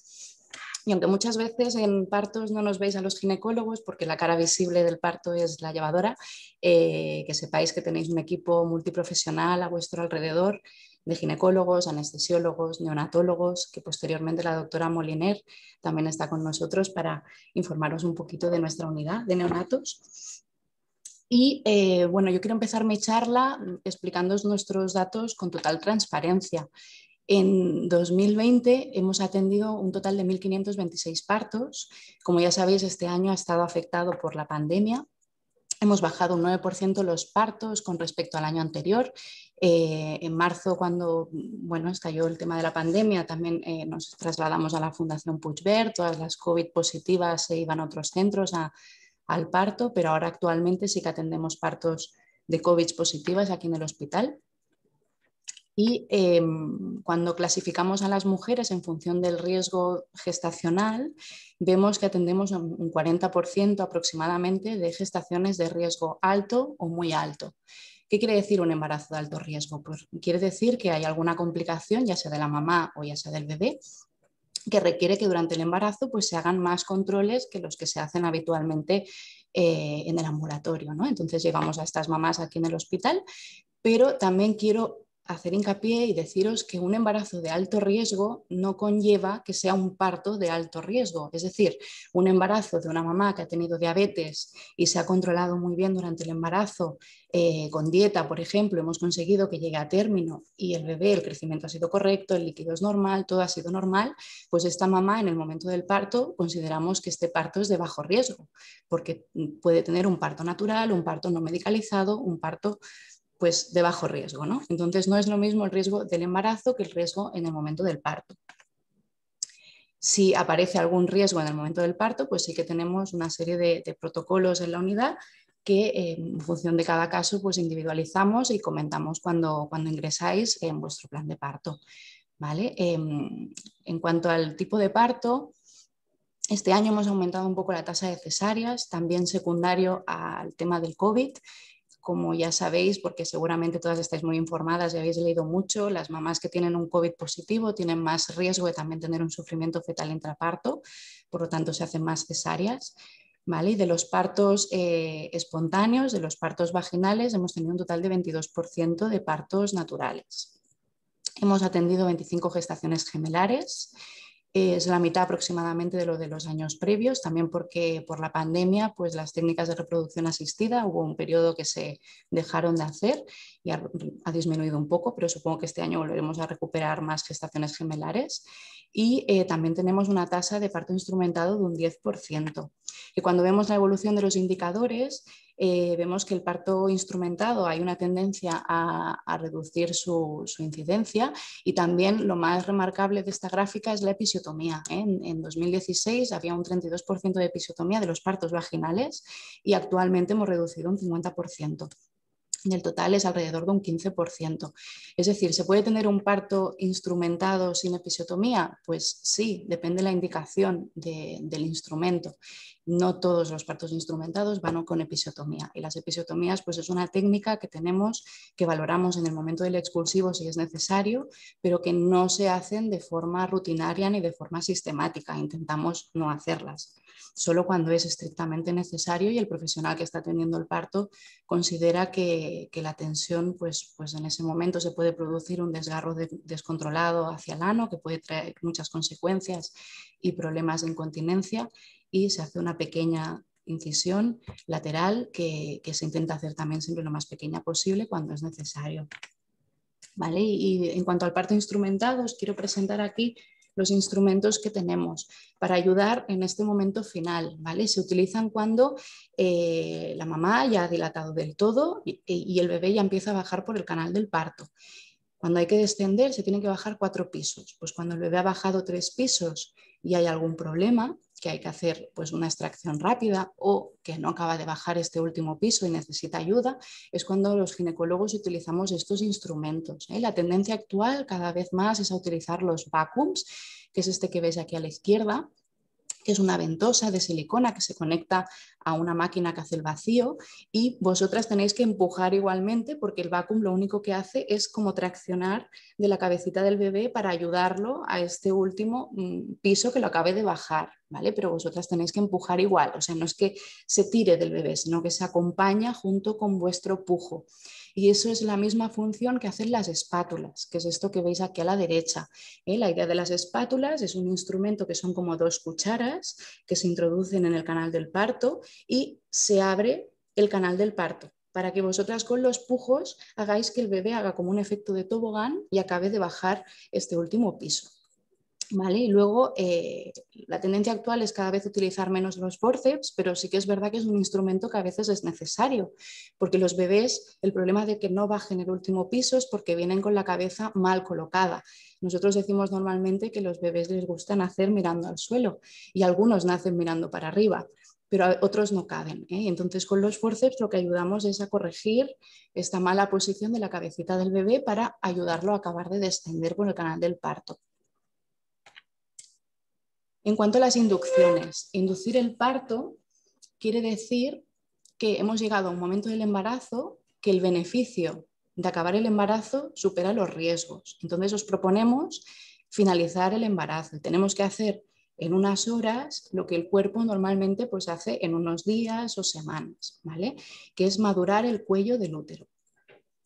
y aunque muchas veces en partos no nos veis a los ginecólogos porque la cara visible del parto es la llevadora, eh, que sepáis que tenéis un equipo multiprofesional a vuestro alrededor de ginecólogos, anestesiólogos, neonatólogos, que posteriormente la doctora Moliner también está con nosotros para informaros un poquito de nuestra unidad de neonatos. Y eh, bueno, yo quiero empezar mi charla explicándoos nuestros datos con total transparencia. En 2020 hemos atendido un total de 1.526 partos. Como ya sabéis, este año ha estado afectado por la pandemia. Hemos bajado un 9% los partos con respecto al año anterior. Eh, en marzo, cuando bueno, estalló el tema de la pandemia, también eh, nos trasladamos a la Fundación Puigvert. Todas las COVID positivas se iban a otros centros al parto, pero ahora actualmente sí que atendemos partos de COVID positivas aquí en el hospital. Y em, cuando clasificamos a las mujeres en función del riesgo gestacional, vemos que atendemos un 40% aproximadamente de gestaciones de riesgo alto o muy alto. ¿Qué quiere decir un embarazo de alto riesgo? Pues quiere decir que hay alguna complicación, ya sea de la mamá o ya sea del bebé, que requiere que durante el embarazo pues, se hagan más controles que los que se hacen habitualmente eh, en el ambulatorio. ¿no? Entonces llegamos a estas mamás aquí en el hospital, pero también quiero hacer hincapié y deciros que un embarazo de alto riesgo no conlleva que sea un parto de alto riesgo. Es decir, un embarazo de una mamá que ha tenido diabetes y se ha controlado muy bien durante el embarazo eh, con dieta, por ejemplo, hemos conseguido que llegue a término y el bebé, el crecimiento ha sido correcto, el líquido es normal, todo ha sido normal, pues esta mamá en el momento del parto consideramos que este parto es de bajo riesgo, porque puede tener un parto natural, un parto no medicalizado, un parto pues de bajo riesgo, ¿no? Entonces no es lo mismo el riesgo del embarazo que el riesgo en el momento del parto. Si aparece algún riesgo en el momento del parto, pues sí que tenemos una serie de, protocolos en la unidad que eh, en función de cada caso pues individualizamos y comentamos cuando, cuando ingresáis en vuestro plan de parto. ¿vale? Em, en cuanto al tipo de parto, este año hemos aumentado un poco la tasa de cesáreas, también secundario al tema del COVID como ya sabéis, porque seguramente todas estáis muy informadas y habéis leído mucho, las mamás que tienen un COVID positivo tienen más riesgo de también tener un sufrimiento fetal intraparto, por lo tanto se hacen más cesáreas. de los partos eh, espontáneos, de los partos vaginales, hemos tenido un total de 22% de partos naturales. Hemos atendido 25 gestaciones gemelares es la mitad aproximadamente de lo de los años previos, también porque por la pandemia pues las técnicas de reproducción asistida hubo un periodo que se dejaron de hacer y ha, ha disminuido un poco, pero supongo que este año volveremos a recuperar más gestaciones gemelares y eh, también tenemos una tasa de parto instrumentado de un 10%. Y cuando vemos la evolución de los indicadores, eh, vemos que el parto instrumentado hay una tendencia a, reducir su, incidencia y también lo más remarcable de esta gráfica es la episiotomía. ¿eh? En, en, 2016 había un 32% de episiotomía de los partos vaginales y actualmente hemos reducido un 50% el total es alrededor de un 15%. Es decir, ¿se puede tener un parto instrumentado sin episiotomía? Pues sí, depende de la indicación del instrumento no todos los partos instrumentados van con episiotomía. Y las episiotomías pues es una técnica que tenemos, que valoramos en el momento del expulsivo si es necesario, pero que no se hacen de forma rutinaria ni de forma sistemática. Intentamos no hacerlas, solo cuando es estrictamente necesario y el profesional que está teniendo el parto considera que, la tensión, pues, pues en ese momento se puede producir un desgarro descontrolado hacia el ano, que puede traer muchas consecuencias y problemas de incontinencia y se hace una pequeña incisión lateral que, se intenta hacer también siempre lo más pequeña posible cuando es necesario. ¿Vale? Y, en cuanto al parto instrumentado, os quiero presentar aquí los instrumentos que tenemos para ayudar en este momento final. ¿vale? Se utilizan cuando eh, la mamá ya ha dilatado del todo y, y, el bebé ya empieza a bajar por el canal del parto. Cuando hay que descender se tienen que bajar cuatro pisos. Pues cuando el bebé ha bajado tres pisos y hay algún problema, que hay que hacer pues, una extracción rápida o que no acaba de bajar este último piso y necesita ayuda, es cuando los ginecólogos utilizamos estos instrumentos. ¿eh? La tendencia actual cada vez más es a utilizar los vacuums, que es este que veis aquí a la izquierda, que es una ventosa de silicona que se conecta a una máquina que hace el vacío y vosotras tenéis que empujar igualmente porque el vacuum lo único que hace es como traccionar de la cabecita del bebé para ayudarlo a este último mm, piso que lo acabe de bajar. Pero vosotras tenéis que empujar igual, o sea, no es que se tire del bebé, sino que se acompaña junto con vuestro pujo. Y eso es la misma función que hacen las espátulas, que es esto que veis aquí a la derecha. ¿eh? La idea de las espátulas es un instrumento que son como dos cucharas que se introducen en el canal del parto y se abre el canal del parto para que vosotras con los pujos hagáis que el bebé haga como un efecto de tobogán y acabe de bajar este último piso. Y luego eh, la tendencia actual es cada vez utilizar menos los forceps, pero sí que es verdad que es un instrumento que a veces es necesario, porque los bebés, el problema de que no bajen el último piso es porque vienen con la cabeza mal colocada. Nosotros decimos normalmente que los bebés les gusta nacer mirando al suelo y algunos nacen mirando para arriba pero otros no caben. ¿eh? Entonces, con los forceps lo que ayudamos es a corregir esta mala posición de la cabecita del bebé para ayudarlo a acabar de descender por el canal del parto. En cuanto a las inducciones, inducir el parto quiere decir que hemos llegado a un momento del embarazo que el beneficio de acabar el embarazo supera los riesgos. Entonces os proponemos finalizar el embarazo. Tenemos que hacer en unas horas lo que el cuerpo normalmente pues, hace en unos días o semanas, ¿vale? Que es madurar el cuello del útero.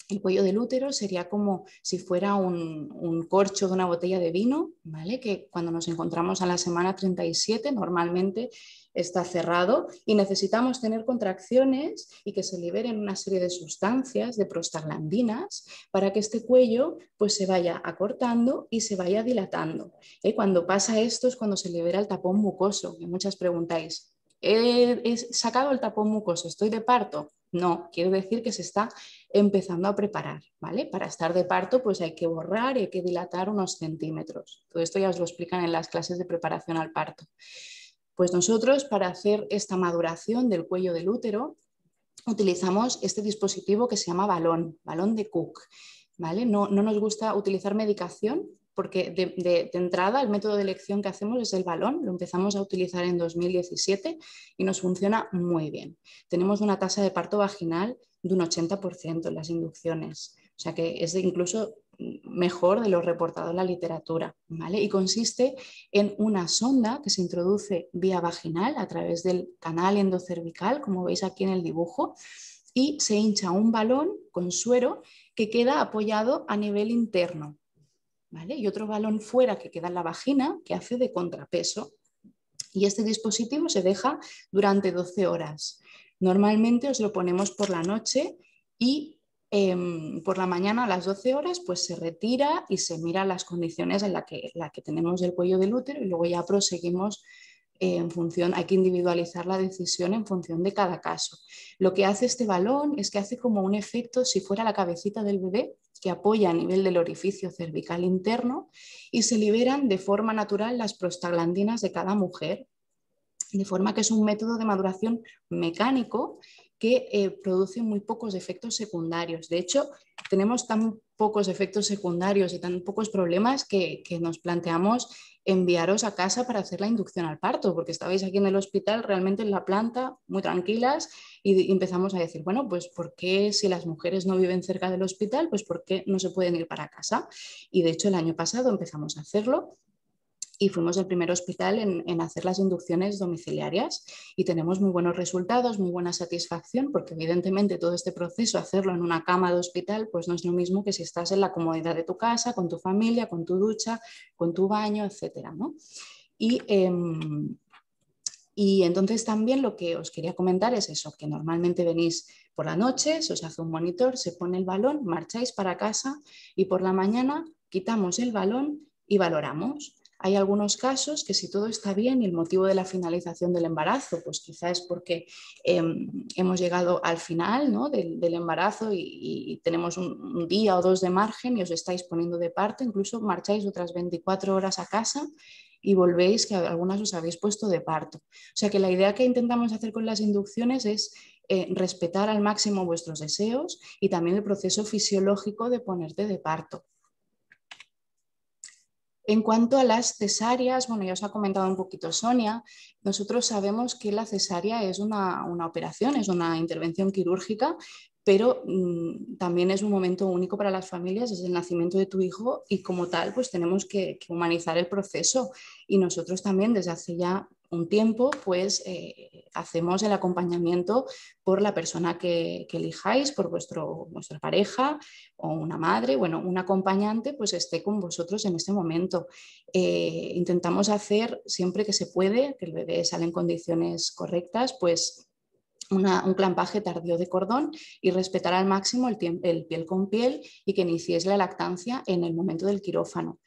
El cuello del útero sería como si fuera un, corcho de una botella de vino, ¿vale? que cuando nos encontramos a la semana 37 normalmente está cerrado y necesitamos tener contracciones y que se liberen una serie de sustancias, de prostaglandinas, para que este cuello pues, se vaya acortando y se vaya dilatando. ¿Eh? Cuando pasa esto es cuando se libera el tapón mucoso, que muchas preguntáis, he eh, sacado el tapón mucoso, estoy de parto? No, quiero decir que se está empezando a preparar, ¿vale? Para estar de parto, pues hay que borrar y hay que dilatar unos centímetros. Todo esto ya os lo explican en las clases de preparación al parto. Pues nosotros, para hacer esta maduración del cuello del útero, utilizamos este dispositivo que se llama balón, balón de Cook. ¿Vale? no, nos gusta utilizar medicación porque de, entrada el método de elección que hacemos es el balón, lo empezamos a utilizar en 2017 y nos funciona muy bien. Tenemos una tasa de parto vaginal de un 80% en las inducciones, o sea que es incluso mejor de lo reportado en la literatura, ¿vale? Y consiste en una sonda que se introduce vía vaginal a través del canal endocervical, como veis aquí en el dibujo, y se hincha un balón con suero que queda apoyado a nivel interno, y otro balón fuera que queda en la vagina que hace de contrapeso. Y este dispositivo se deja durante 12 horas. Normalmente os lo ponemos por la noche y em, por la mañana a las 12 horas pues se retira y se mira las condiciones en las que, la que tenemos el cuello del útero y luego ya proseguimos en función, hay que individualizar la decisión en función de cada caso. Lo que hace este balón es que hace como un efecto si fuera la cabecita del bebé que apoya a nivel del orificio cervical interno y se liberan de forma natural las prostaglandinas de cada mujer, de forma que es un método de maduración mecánico que eh, produce muy pocos efectos secundarios. De hecho, tenemos tan pocos efectos secundarios y tan pocos problemas que, que, nos planteamos enviaros a casa para hacer la inducción al parto, porque estabais aquí en el hospital realmente en la planta, muy tranquilas, y empezamos a decir, bueno, pues ¿por qué si las mujeres no viven cerca del hospital, pues ¿por qué no se pueden ir para casa? Y de hecho el año pasado empezamos a hacerlo y fuimos el primer hospital en, hacer las inducciones domiciliarias y tenemos muy buenos resultados, muy buena satisfacción, porque evidentemente todo este proceso, hacerlo en una cama de hospital, pues no es lo mismo que si estás en la comodidad de tu casa, con tu familia, con tu ducha, con tu baño, etc. Y, em, y entonces también lo que os quería comentar es eso, que normalmente venís por la noche, se os hace un monitor, se pone el balón, marcháis para casa y por la mañana quitamos el balón y valoramos. Hay algunos casos que si todo está bien y el motivo de la finalización del embarazo, pues quizás es porque em, hemos llegado al final del, embarazo y, tenemos un, día o dos de margen y os estáis poniendo de parto, incluso marcháis otras 24 horas a casa y volvéis que algunas os habéis puesto de parto. O sea que la idea que intentamos hacer con las inducciones es eh, respetar al máximo vuestros deseos y también el proceso fisiológico de ponerte de parto. En cuanto a las cesáreas, bueno, ya os ha comentado un poquito Sonia, nosotros sabemos que la cesárea es una, operación, es una intervención quirúrgica, pero mm, también es un momento único para las familias, es el nacimiento de tu hijo y como tal, pues tenemos que humanizar el proceso. Y nosotros también desde hace ya un tiempo, pues eh, hacemos el acompañamiento por la persona que, elijáis, por vuestro, vuestra pareja o una madre, bueno, un acompañante, pues esté con vosotros en este momento. Eh, intentamos hacer siempre que se puede, que el bebé sale en condiciones correctas, pues un clampaje tardío de cordón y respetar al máximo el, el piel con piel y que iniciéis la lactancia en el momento del quirófano.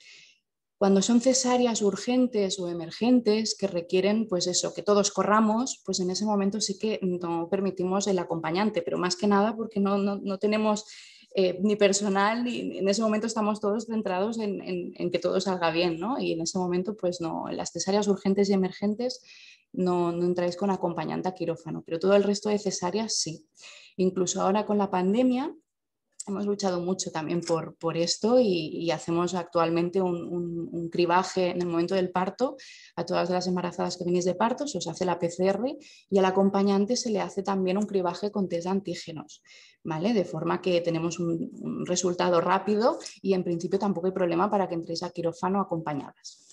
Cuando son cesáreas urgentes o emergentes que requieren, pues eso, que todos corramos, pues en ese momento sí que no permitimos el acompañante, pero más que nada porque no, tenemos eh, ni personal, y en ese momento estamos todos centrados en, que todo salga bien, ¿no? Y en ese momento, pues no, las cesáreas urgentes y emergentes no, no entráis con acompañante a quirófano, pero todo el resto de cesáreas sí. Incluso ahora con la pandemia, hemos luchado mucho también por, esto y, hacemos actualmente un, cribaje en el momento del parto a todas las embarazadas que venís de parto, se os hace la PCR y al acompañante se le hace también un cribaje con test de antígenos, ¿vale? De forma que tenemos un, resultado rápido y en principio tampoco hay problema para que entréis a quirófano acompañadas.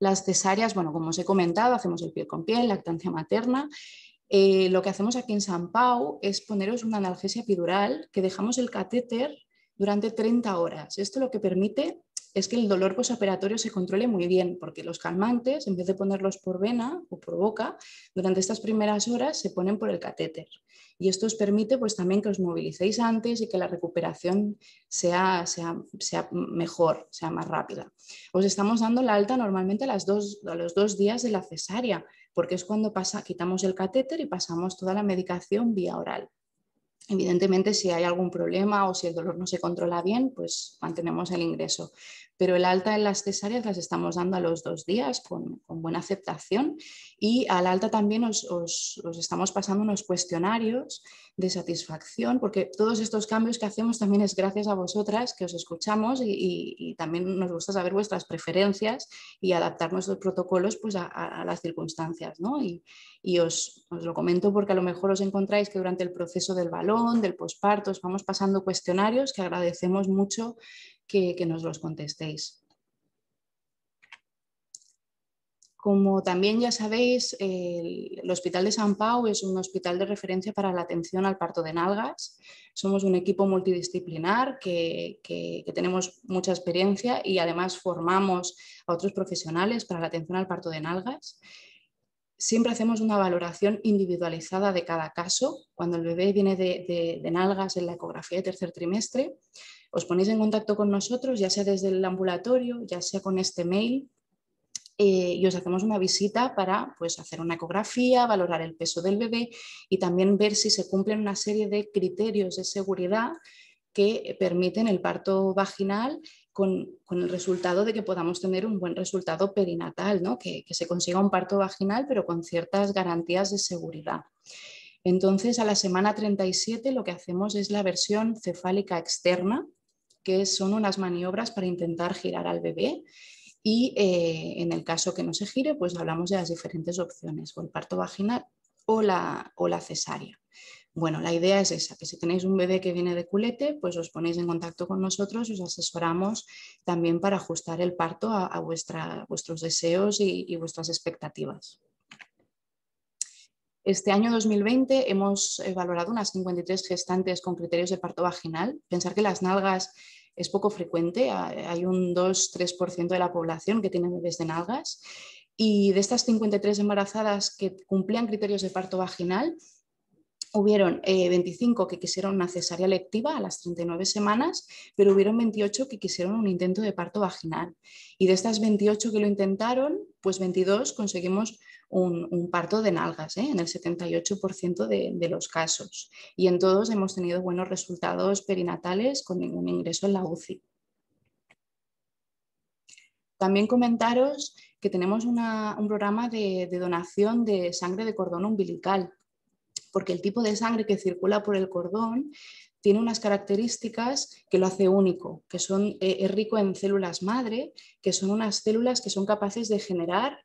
Las cesáreas, bueno, como os he comentado, hacemos el pie con piel, lactancia materna eh, lo que hacemos aquí en San Pau es poneros una analgesia epidural que dejamos el catéter durante 30 horas. Esto lo que permite es que el dolor posoperatorio se controle muy bien, porque los calmantes, en vez de ponerlos por vena o por boca, durante estas primeras horas se ponen por el catéter. Y esto os permite pues, también que os movilicéis antes y que la recuperación sea, mejor, sea más rápida. Os estamos dando la alta normalmente a, los dos días de la cesárea, porque es cuando quitamos el catéter y pasamos toda la medicación vía oral. Evidentemente, si hay algún problema o si el dolor no se controla bien, pues mantenemos el ingreso. Pero el alta en las cesáreas las estamos dando a los dos días con, buena aceptación y al alta también os, estamos pasando unos cuestionarios de satisfacción, porque todos estos cambios que hacemos también es gracias a vosotras que os escuchamos y, también nos gusta saber vuestras preferencias y adaptar nuestros protocolos pues, a, las circunstancias. ¿no? Y, os lo comento porque a lo mejor os encontráis que durante el proceso del valor, del posparto, os vamos pasando cuestionarios que agradecemos mucho que, nos los contestéis. Como también ya sabéis, el, Hospital de San Pau es un hospital de referencia para la atención al parto de nalgas. Somos un equipo multidisciplinar que, tenemos mucha experiencia y además formamos a otros profesionales para la atención al parto de nalgas siempre hacemos una valoración individualizada de cada caso. Cuando el bebé viene de, nalgas en la ecografía de tercer trimestre, os ponéis en contacto con nosotros, ya sea desde el ambulatorio, ya sea con este mail, eh, y os hacemos una visita para pues, hacer una ecografía, valorar el peso del bebé y también ver si se cumplen una serie de criterios de seguridad que permiten el parto vaginal con, el resultado de que podamos tener un buen resultado perinatal, ¿no? que, se consiga un parto vaginal, pero con ciertas garantías de seguridad. Entonces, a la semana 37 lo que hacemos es la versión cefálica externa, que son unas maniobras para intentar girar al bebé. Y eh, en el caso que no se gire, pues hablamos de las diferentes opciones, o el parto vaginal o la cesárea. Bueno, la idea es esa, que si tenéis un bebé que viene de culete, pues os ponéis en contacto con nosotros y os asesoramos también para ajustar el parto a, vuestros deseos y, vuestras expectativas. Este año 2020 hemos evaluado unas 53 gestantes con criterios de parto vaginal. Pensar que las nalgas es poco frecuente, hay un 2-3% de la población que tiene bebés de nalgas. Y de estas 53 embarazadas que cumplían criterios de parto vaginal, Hubieron 25 eh, que quisieron una cesárea lectiva a las 39 semanas, pero hubieron 28 que quisieron un intento de parto vaginal. Y de estas 28 que lo intentaron, pues 22 conseguimos un, parto de nalgas ¿eh? en el 78% de, los casos. Y en todos hemos tenido buenos resultados perinatales con ningún ingreso en la UCI. También comentaros que tenemos un programa de donación de sangre de cordón umbilical porque el tipo de sangre que circula por el cordón tiene unas características que lo hace único, que son, eh, es rico en células madre, que son unas células que son capaces de generar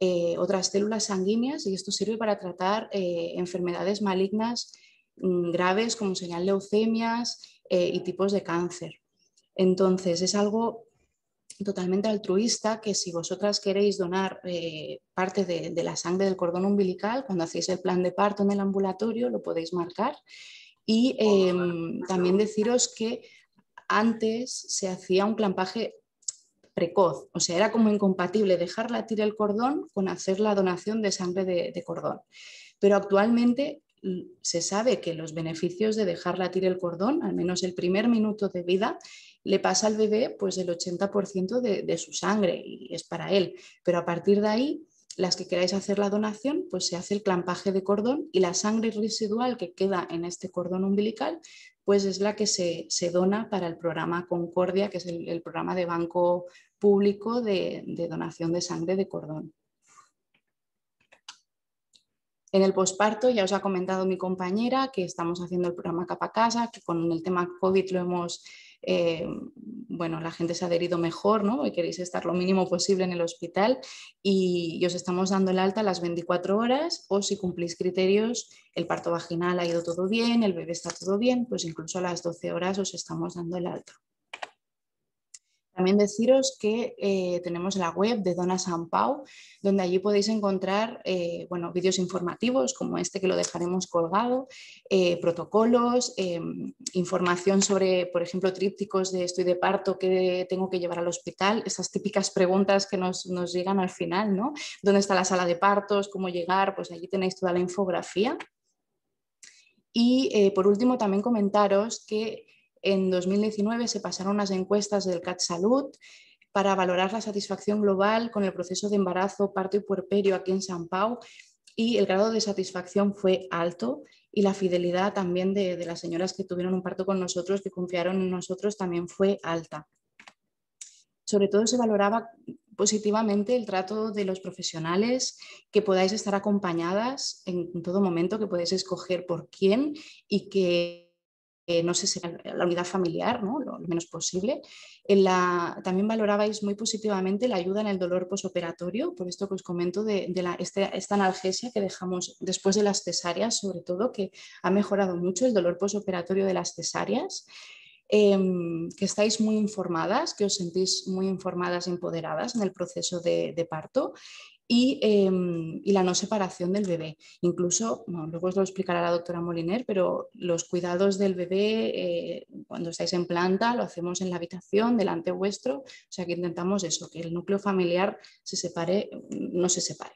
eh, otras células sanguíneas y esto sirve para tratar eh, enfermedades malignas mm, graves como señal leucemias y tipos de cáncer. Entonces es algo totalmente altruista que si vosotras queréis donar eh, parte de, la sangre del cordón umbilical, cuando hacéis el plan de parto en el ambulatorio, lo podéis marcar. Y em, también deciros que antes se hacía un clampaje precoz, o sea, era como incompatible dejar latir el cordón con hacer la donación de sangre de, de cordón. Pero actualmente se sabe que los beneficios de dejar latir el cordón, al menos el primer minuto de vida, le pasa al bebé pues el 80% de, su sangre y es para él. Pero a partir de ahí, las que queráis hacer la donación, pues se hace el clampaje de cordón y la sangre residual que queda en este cordón umbilical, pues es la que se, dona para el programa Concordia, que es el, programa de banco público de, donación de sangre de cordón. En el posparto ya os ha comentado mi compañera que estamos haciendo el programa Capacasa, que con el tema COVID lo hemos eh, bueno, la gente se ha adherido mejor, ¿no? Y queréis estar lo mínimo posible en el hospital y, os estamos dando el alta las 24 horas o si cumplís criterios, el parto vaginal ha ido todo bien, el bebé está todo bien, pues incluso a las 12 horas os estamos dando el alta. También deciros que eh, tenemos la web de Dona San Pau, donde allí podéis encontrar eh, bueno, vídeos informativos como este que lo dejaremos colgado, eh, protocolos, em, información sobre, por ejemplo, trípticos de estoy de parto, qué tengo que llevar al hospital, esas típicas preguntas que nos, nos llegan al final, ¿no? ¿Dónde está la sala de partos? ¿Cómo llegar? Pues allí tenéis toda la infografía. Y por último, también comentaros que en 2019 se pasaron las encuestas del CAT Salud para valorar la satisfacción global con el proceso de embarazo, parto y puerperio aquí en San Pau y el grado de satisfacción fue alto y la fidelidad también de, las señoras que tuvieron un parto con nosotros, que confiaron en nosotros, también fue alta. Sobre todo se valoraba positivamente el trato de los profesionales, que podáis estar acompañadas en todo momento, que podéis escoger por quién y que eh, no sé si la unidad familiar, ¿no? lo, menos posible. la, también valorabais muy positivamente la ayuda en el dolor posoperatorio, por esto que os comento de, la, este, esta analgesia que dejamos después de las cesáreas, sobre todo, que ha mejorado mucho el dolor posoperatorio de las cesáreas. Em, que estáis muy informadas, que os sentís muy informadas y empoderadas en el proceso de parto Em, y, la no separación del bebé. Incluso, luego os lo explicará la doctora Moliner, pero los cuidados del bebé eh, cuando estáis en planta lo hacemos en la habitación, delante vuestro, o sea que intentamos eso, que el núcleo familiar se separe, no se separe.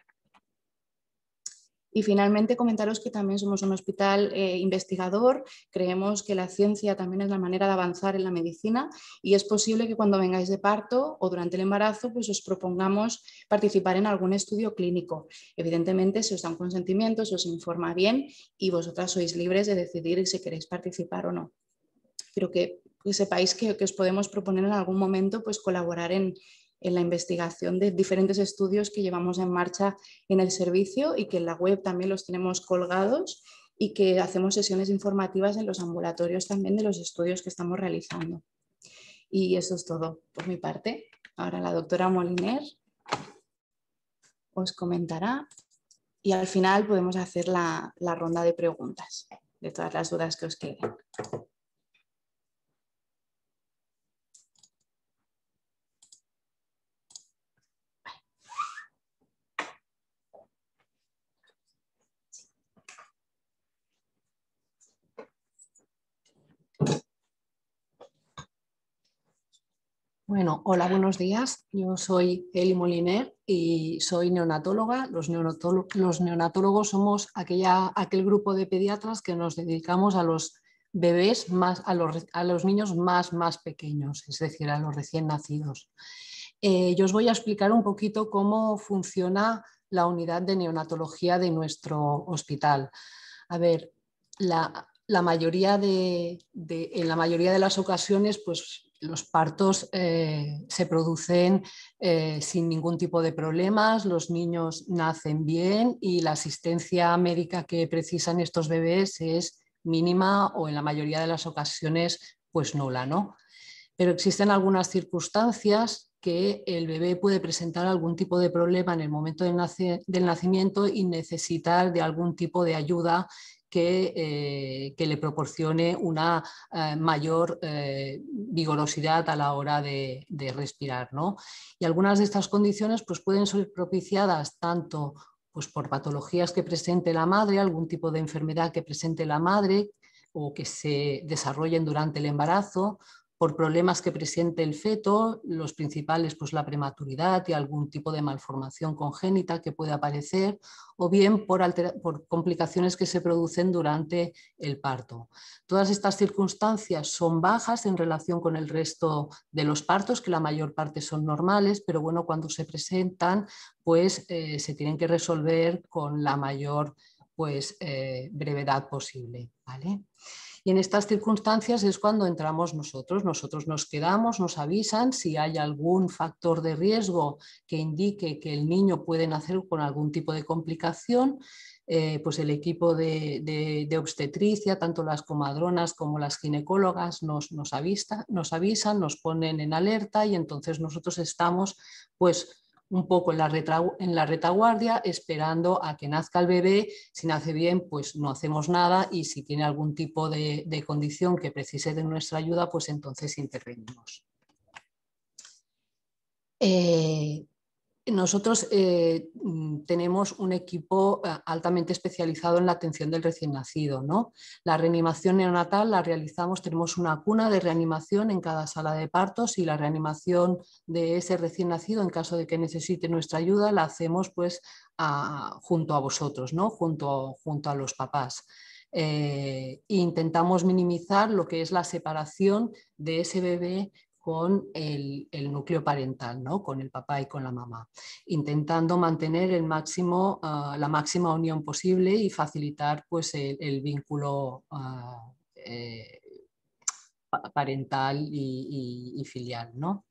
Y finalmente comentaros que también somos un hospital eh, investigador, creemos que la ciencia también es la manera de avanzar en la medicina y es posible que cuando vengáis de parto o durante el embarazo pues os propongamos participar en algún estudio clínico. Evidentemente se os dan un consentimiento, se os informa bien y vosotras sois libres de decidir si queréis participar o no. Pero que, sepáis que, que, os podemos proponer en algún momento pues colaborar en, en la investigación de diferentes estudios que llevamos en marcha en el servicio y que en la web también los tenemos colgados y que hacemos sesiones informativas en los ambulatorios también de los estudios que estamos realizando. Y eso es todo por mi parte. Ahora la doctora Moliner os comentará y al final podemos hacer la, la ronda de preguntas de todas las dudas que os queden. Bueno, hola, buenos días. Yo soy Eli Moliner y soy neonatóloga. Los, neonatólogos somos aquella, aquel grupo de pediatras que nos dedicamos a los bebés más, a los, niños más, más pequeños, es decir, a los recién nacidos. Eh, yo os voy a explicar un poquito cómo funciona la unidad de neonatología de nuestro hospital. A ver, la, mayoría de, de, en la mayoría de las ocasiones, pues los partos eh, se producen eh, sin ningún tipo de problemas, los niños nacen bien y la asistencia médica que precisan estos bebés es mínima o en la mayoría de las ocasiones pues nula, ¿no? Pero existen algunas circunstancias que el bebé puede presentar algún tipo de problema en el momento del nacimiento y necesitar de algún tipo de ayuda eh, que, le proporcione una eh, mayor eh, vigorosidad a la hora de, respirar. ¿no? Y algunas de estas condiciones pues, pueden ser propiciadas tanto pues, por patologías que presente la madre, algún tipo de enfermedad que presente la madre o que se desarrollen durante el embarazo, por problemas que presente el feto, los principales pues la prematuridad y algún tipo de malformación congénita que puede aparecer, o bien por, complicaciones que se producen durante el parto. Todas estas circunstancias son bajas en relación con el resto de los partos, que la mayor parte son normales, pero bueno, cuando se presentan, pues eh, se tienen que resolver con la mayor pues, eh, brevedad posible. ¿vale? Y en estas circunstancias es cuando entramos nosotros. Nosotros nos quedamos, nos avisan si hay algún factor de riesgo que indique que el niño puede nacer con algún tipo de complicación. Eh, pues el equipo de, obstetricia, tanto las comadronas como las ginecólogas, nos, nos, nos avisan, nos ponen en alerta y entonces nosotros estamos pues un poco en la, retaguardia, esperando a que nazca el bebé. Si nace bien, pues no hacemos nada y si tiene algún tipo de, condición que precise de nuestra ayuda, pues entonces intervenimos. Eh, nosotros eh, mm, tenemos un equipo eh, altamente especializado en la atención del recién nacido. ¿no? La reanimación neonatal la realizamos, tenemos una cuna de reanimación en cada sala de partos y la reanimación de ese recién nacido, en caso de que necesite nuestra ayuda, la hacemos pues, junto a vosotros, ¿no? junto, junto a los papás. Eh, intentamos minimizar lo que es la separación de ese bebé con el, núcleo parental, con el papá y con la mamá, intentando mantener el máximo, ah, la máxima unión posible y facilitar pues, el, vínculo ah, eh, parental y, filial. ¿no?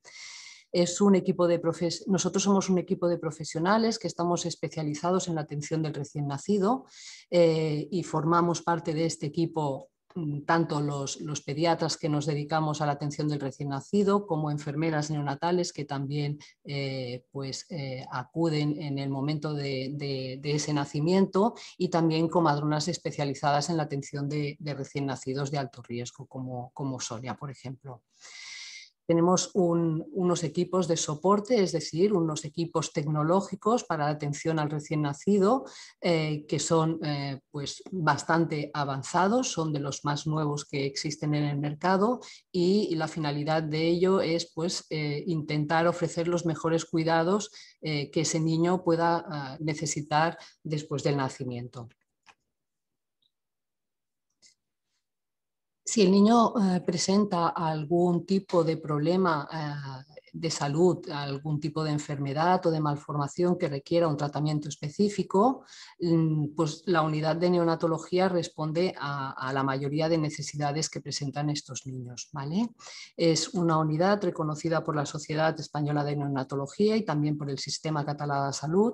Es un equipo de Nosotros somos un equipo de profesionales que estamos especializados en la atención del recién nacido eh, y formamos parte de este equipo Mm, tanto los, pediatras que nos dedicamos a la atención del recién nacido como enfermeras neonatales que también eh, pues, eh, acuden en el momento de, ese nacimiento y también comadronas especializadas en la atención de, recién nacidos de alto riesgo como, como Sonia, por ejemplo. Tenemos unos equipos de soporte, es decir, unos equipos tecnológicos para la atención al recién nacido, eh, que son eh, pues bastante avanzados, son de los más nuevos que existen en el mercado y la finalidad de ello es pues, eh, intentar ofrecer los mejores cuidados que ese niño pueda ah, necesitar después del nacimiento. Si el niño eh, presenta algún tipo de problema eh, de salud, algún tipo de enfermedad o de malformación que requiera un tratamiento específico, mm, pues la unidad de neonatología responde a, la mayoría de necesidades que presentan estos niños. ¿vale? Es una unidad reconocida por la Sociedad Española de Neonatología y también por el Sistema Catalán de Salud.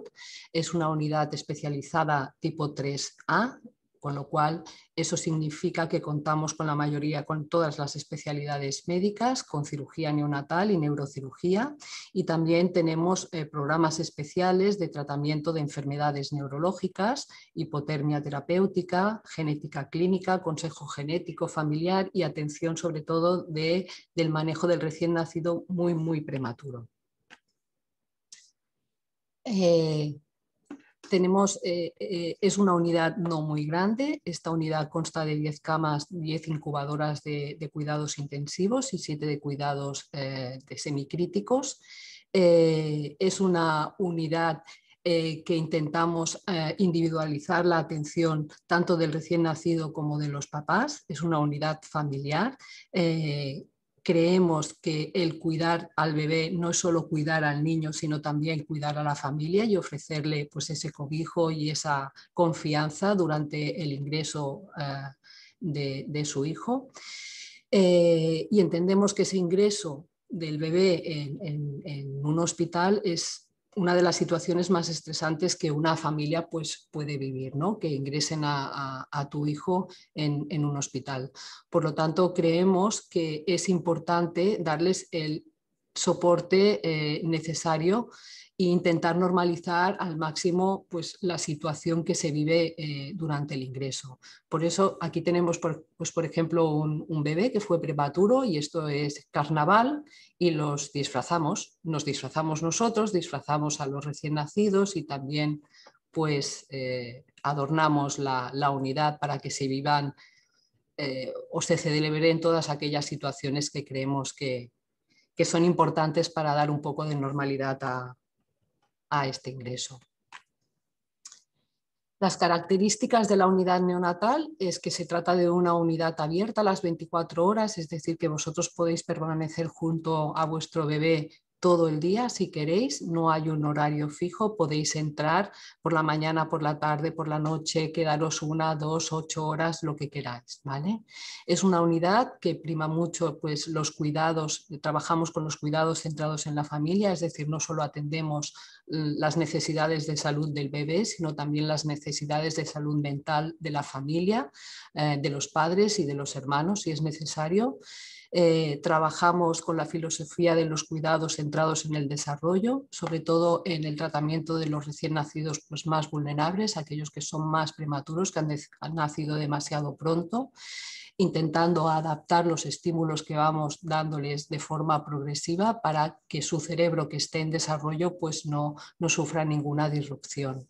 Es una unidad especializada tipo 3A con lo cual eso significa que contamos con la mayoría, con todas las especialidades médicas, con cirugía neonatal y neurocirugía, y también tenemos eh, programas especiales de tratamiento de enfermedades neurológicas, hipotermia terapéutica, genética clínica, consejo genético familiar y atención sobre todo de, del manejo del recién nacido muy, muy prematuro. Eh, tenemos, eh, eh, es una unidad no muy grande. Esta unidad consta de 10 camas, 10 incubadoras de, cuidados intensivos y 7 de cuidados eh, de semicríticos. es una unidad que intentamos individualizar la atención tanto del recién nacido como de los papás. Es una unidad familiar creemos que el cuidar al bebé no es solo cuidar al niño, sino también cuidar a la familia y ofrecerle pues, ese cobijo y esa confianza durante el ingreso eh, de, su hijo. Eh, y entendemos que ese ingreso del bebé en, en un hospital es una de las situaciones más estresantes que una familia pues, puede vivir, ¿no? que ingresen a, tu hijo en, un hospital. Por lo tanto, creemos que es importante darles el soporte eh, necesario e intentar normalizar al máximo pues, la situación que se vive eh, durante el ingreso. Por eso aquí tenemos, por, pues, por ejemplo, un, bebé que fue prematuro y esto es carnaval y los disfrazamos. Nos disfrazamos nosotros, disfrazamos a los recién nacidos y también pues eh, adornamos la, unidad para que se vivan eh, o se celebren todas aquellas situaciones que creemos que, que son importantes para dar un poco de normalidad a, este ingreso. Las características de la unidad neonatal es que se trata de una unidad abierta las 24 horas, es decir, que vosotros podéis permanecer junto a vuestro bebé todo el día si queréis, no hay un horario fijo, podéis entrar por la mañana, por la tarde, por la noche, quedaros una, dos, ocho horas, lo que queráis, ¿vale? Es una unidad que prima mucho pues, los cuidados, trabajamos con los cuidados centrados en la familia, es decir, no solo atendemos mm, las necesidades de salud del bebé, sino también las necesidades de salud mental de la familia, eh, de los padres y de los hermanos, si es necesario. Eh, trabajamos con la filosofía de los cuidados centrados en el desarrollo, sobre todo en el tratamiento de los recién nacidos pues, más vulnerables, aquellos que son más prematuros, que han, nacido demasiado pronto intentando adaptar los estímulos que vamos dándoles de forma progresiva para que su cerebro que esté en desarrollo pues no sufra ninguna disrupción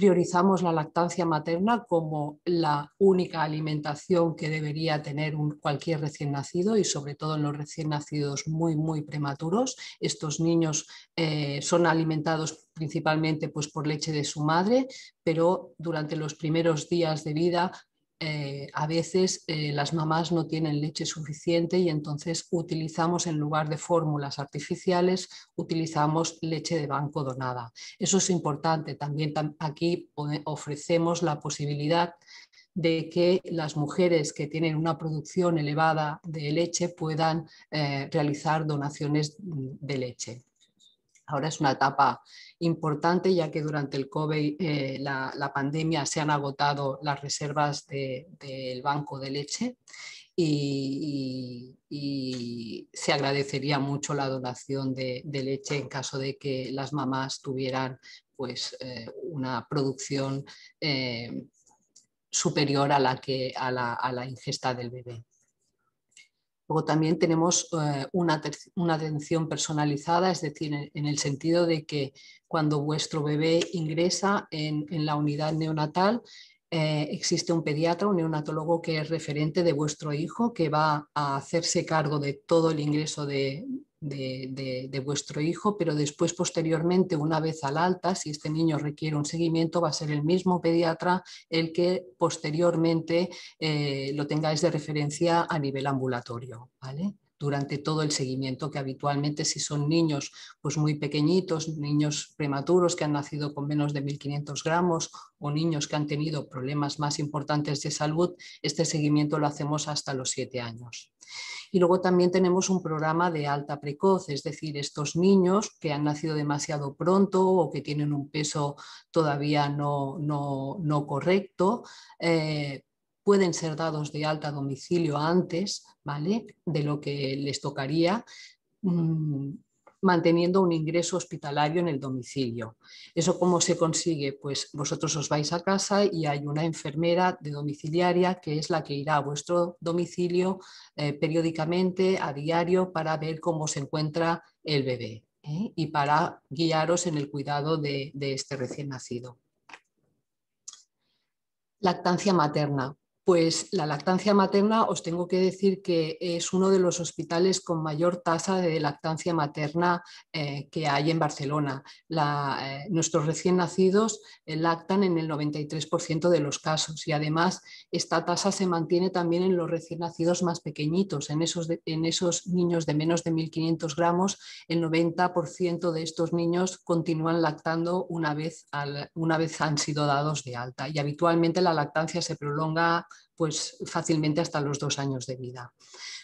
priorizamos la lactancia materna como la única alimentación que debería tener cualquier recién nacido y sobre todo en los recién nacidos muy, muy prematuros. Estos niños eh, son alimentados principalmente pues, por leche de su madre, pero durante los primeros días de vida eh, a veces eh, las mamás no tienen leche suficiente y entonces utilizamos en lugar de fórmulas artificiales, utilizamos leche de banco donada. Eso es importante. También aquí ofrecemos la posibilidad de que las mujeres que tienen una producción elevada de leche puedan eh, realizar donaciones de leche ahora es una etapa importante, ya que durante el COVID, eh, la, pandemia, se han agotado las reservas del banco de leche y, se agradecería mucho la donación de, leche en caso de que las mamás tuvieran pues, eh, una producción eh, superior a la, que, a la ingesta del bebé. Luego también tenemos eh, una, atención personalizada, es decir, en, el sentido de que cuando vuestro bebé ingresa en, la unidad neonatal, eh, existe un pediatra, un neonatólogo que es referente de vuestro hijo, que va a hacerse cargo de todo el ingreso de, de, vuestro hijo, pero después, posteriormente, una vez al alta, si este niño requiere un seguimiento, va a ser el mismo pediatra el que posteriormente eh, lo tengáis de referencia a nivel ambulatorio. ¿vale? durante todo el seguimiento, que habitualmente si son niños pues muy pequeñitos, niños prematuros que han nacido con menos de 1.500 gramos o niños que han tenido problemas más importantes de salud, este seguimiento lo hacemos hasta los siete años. Y luego también tenemos un programa de alta precoz, es decir, estos niños que han nacido demasiado pronto o que tienen un peso todavía no, no, no correcto. Eh, pueden ser dados de alta a domicilio antes ¿vale? de lo que les tocaría, mm, manteniendo un ingreso hospitalario en el domicilio. ¿Eso cómo se consigue? Pues vosotros os vais a casa y hay una enfermera de domiciliaria que es la que irá a vuestro domicilio eh, periódicamente, a diario, para ver cómo se encuentra el bebé ¿eh? y para guiaros en el cuidado de este recién nacido. Lactancia materna. Pues la lactancia materna, os tengo que decir que es uno de los hospitales con mayor tasa de lactancia materna eh, que hay en Barcelona. Eh, nuestros recién nacidos eh, lactan en el 93% de los casos y además esta tasa se mantiene también en los recién nacidos más pequeñitos, en esos, niños de menos de 1.500 gramos, el 90% de estos niños continúan lactando una vez han sido dados de alta y habitualmente la lactancia se prolonga pues fácilmente hasta los dos años de vida.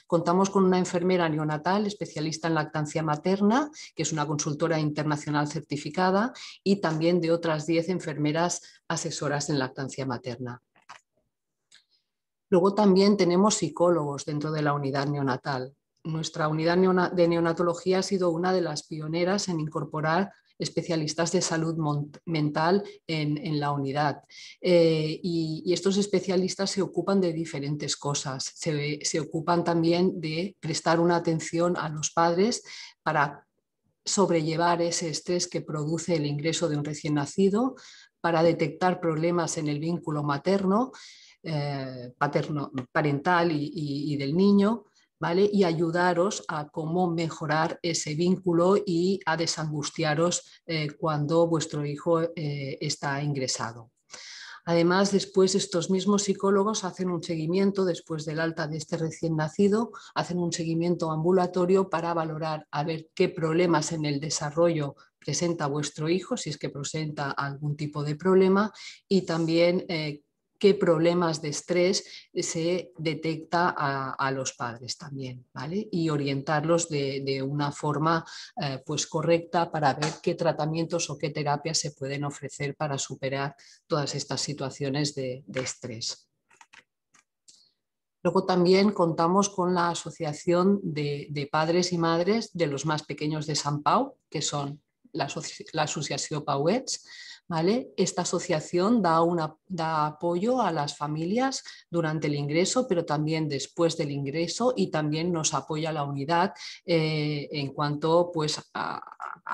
Contamos con una enfermera neonatal especialista en lactancia materna, que es una consultora internacional certificada, y también de otras 10 enfermeras asesoras en lactancia materna. Luego también tenemos psicólogos dentro de la unidad neonatal. Nuestra unidad de neonatología ha sido una de las pioneras en incorporar especialistas de salud mental en, la unidad. Eh, y, estos especialistas se ocupan de diferentes cosas. Se, ocupan también de prestar una atención a los padres para sobrellevar ese estrés que produce el ingreso de un recién nacido, para detectar problemas en el vínculo materno, eh, paterno, parental y del niño, y ayudaros a cómo mejorar ese vínculo y a desangustiaros eh, cuando vuestro hijo eh, está ingresado. Además, después estos mismos psicólogos hacen un seguimiento, después del alta de este recién nacido, hacen un seguimiento ambulatorio para valorar a ver qué problemas en el desarrollo presenta vuestro hijo, si es que presenta algún tipo de problema, y también eh, qué problemas de estrés eh, se detecta a, los padres también, ¿vale? Y orientarlos de, una forma eh, pues correcta para ver qué tratamientos o qué terapias se pueden ofrecer para superar todas estas situaciones de, estrés. Luego también contamos con la Asociación de, Padres y Madres de los Más Pequeños de San Pau, que son la, la Asociación Pauets, esta asociación da, apoyo a las familias durante el ingreso, pero también después del ingreso y también nos apoya la unidad eh, en cuanto pues, a,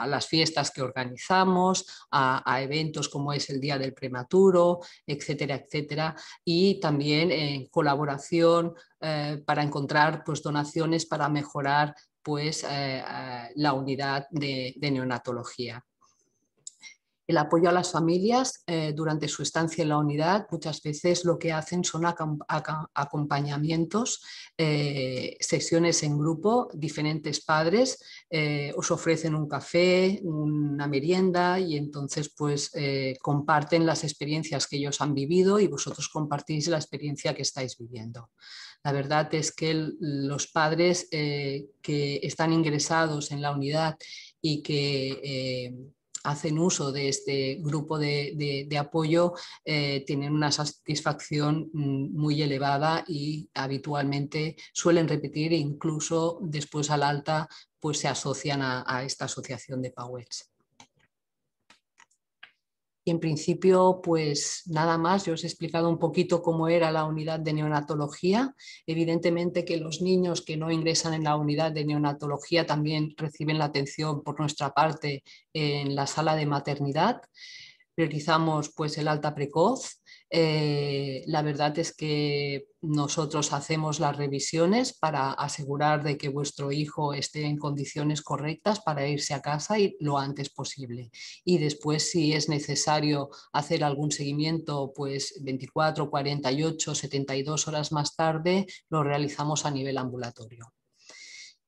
las fiestas que organizamos, a, eventos como es el Día del Prematuro, etcétera, etcétera, y también eh, en colaboración eh, para encontrar pues, donaciones para mejorar pues, la unidad de neonatología el apoyo a las familias eh, durante su estancia en la unidad. Muchas veces lo que hacen son acompañamientos, eh, sesiones en grupo, diferentes padres eh, os ofrecen un café, una merienda y entonces pues comparten las experiencias que ellos han vivido y vosotros compartís la experiencia que estáis viviendo. La verdad es que los padres que están ingresados en la unidad y que hacen uso de este grupo de, apoyo eh, tienen una satisfacción mm, muy elevada y habitualmente suelen repetir e incluso después al alta pues se asocian a, esta asociación de Powells en principio, pues nada más, yo os he explicado un poquito cómo era la unidad de neonatología. Evidentemente que los niños que no ingresan en la unidad de neonatología también reciben la atención por nuestra parte en la sala de maternidad. Priorizamos pues el alta precoz, eh, la verdad es que nosotros hacemos las revisiones para asegurar de que vuestro hijo esté en condiciones correctas para irse a casa y lo antes posible. Y después, si es necesario hacer algún seguimiento, pues 24, 48, 72 horas más tarde, lo realizamos a nivel ambulatorio.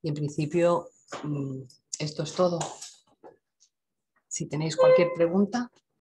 Y en principio, mm, esto es todo. Si tenéis cualquier pregunta.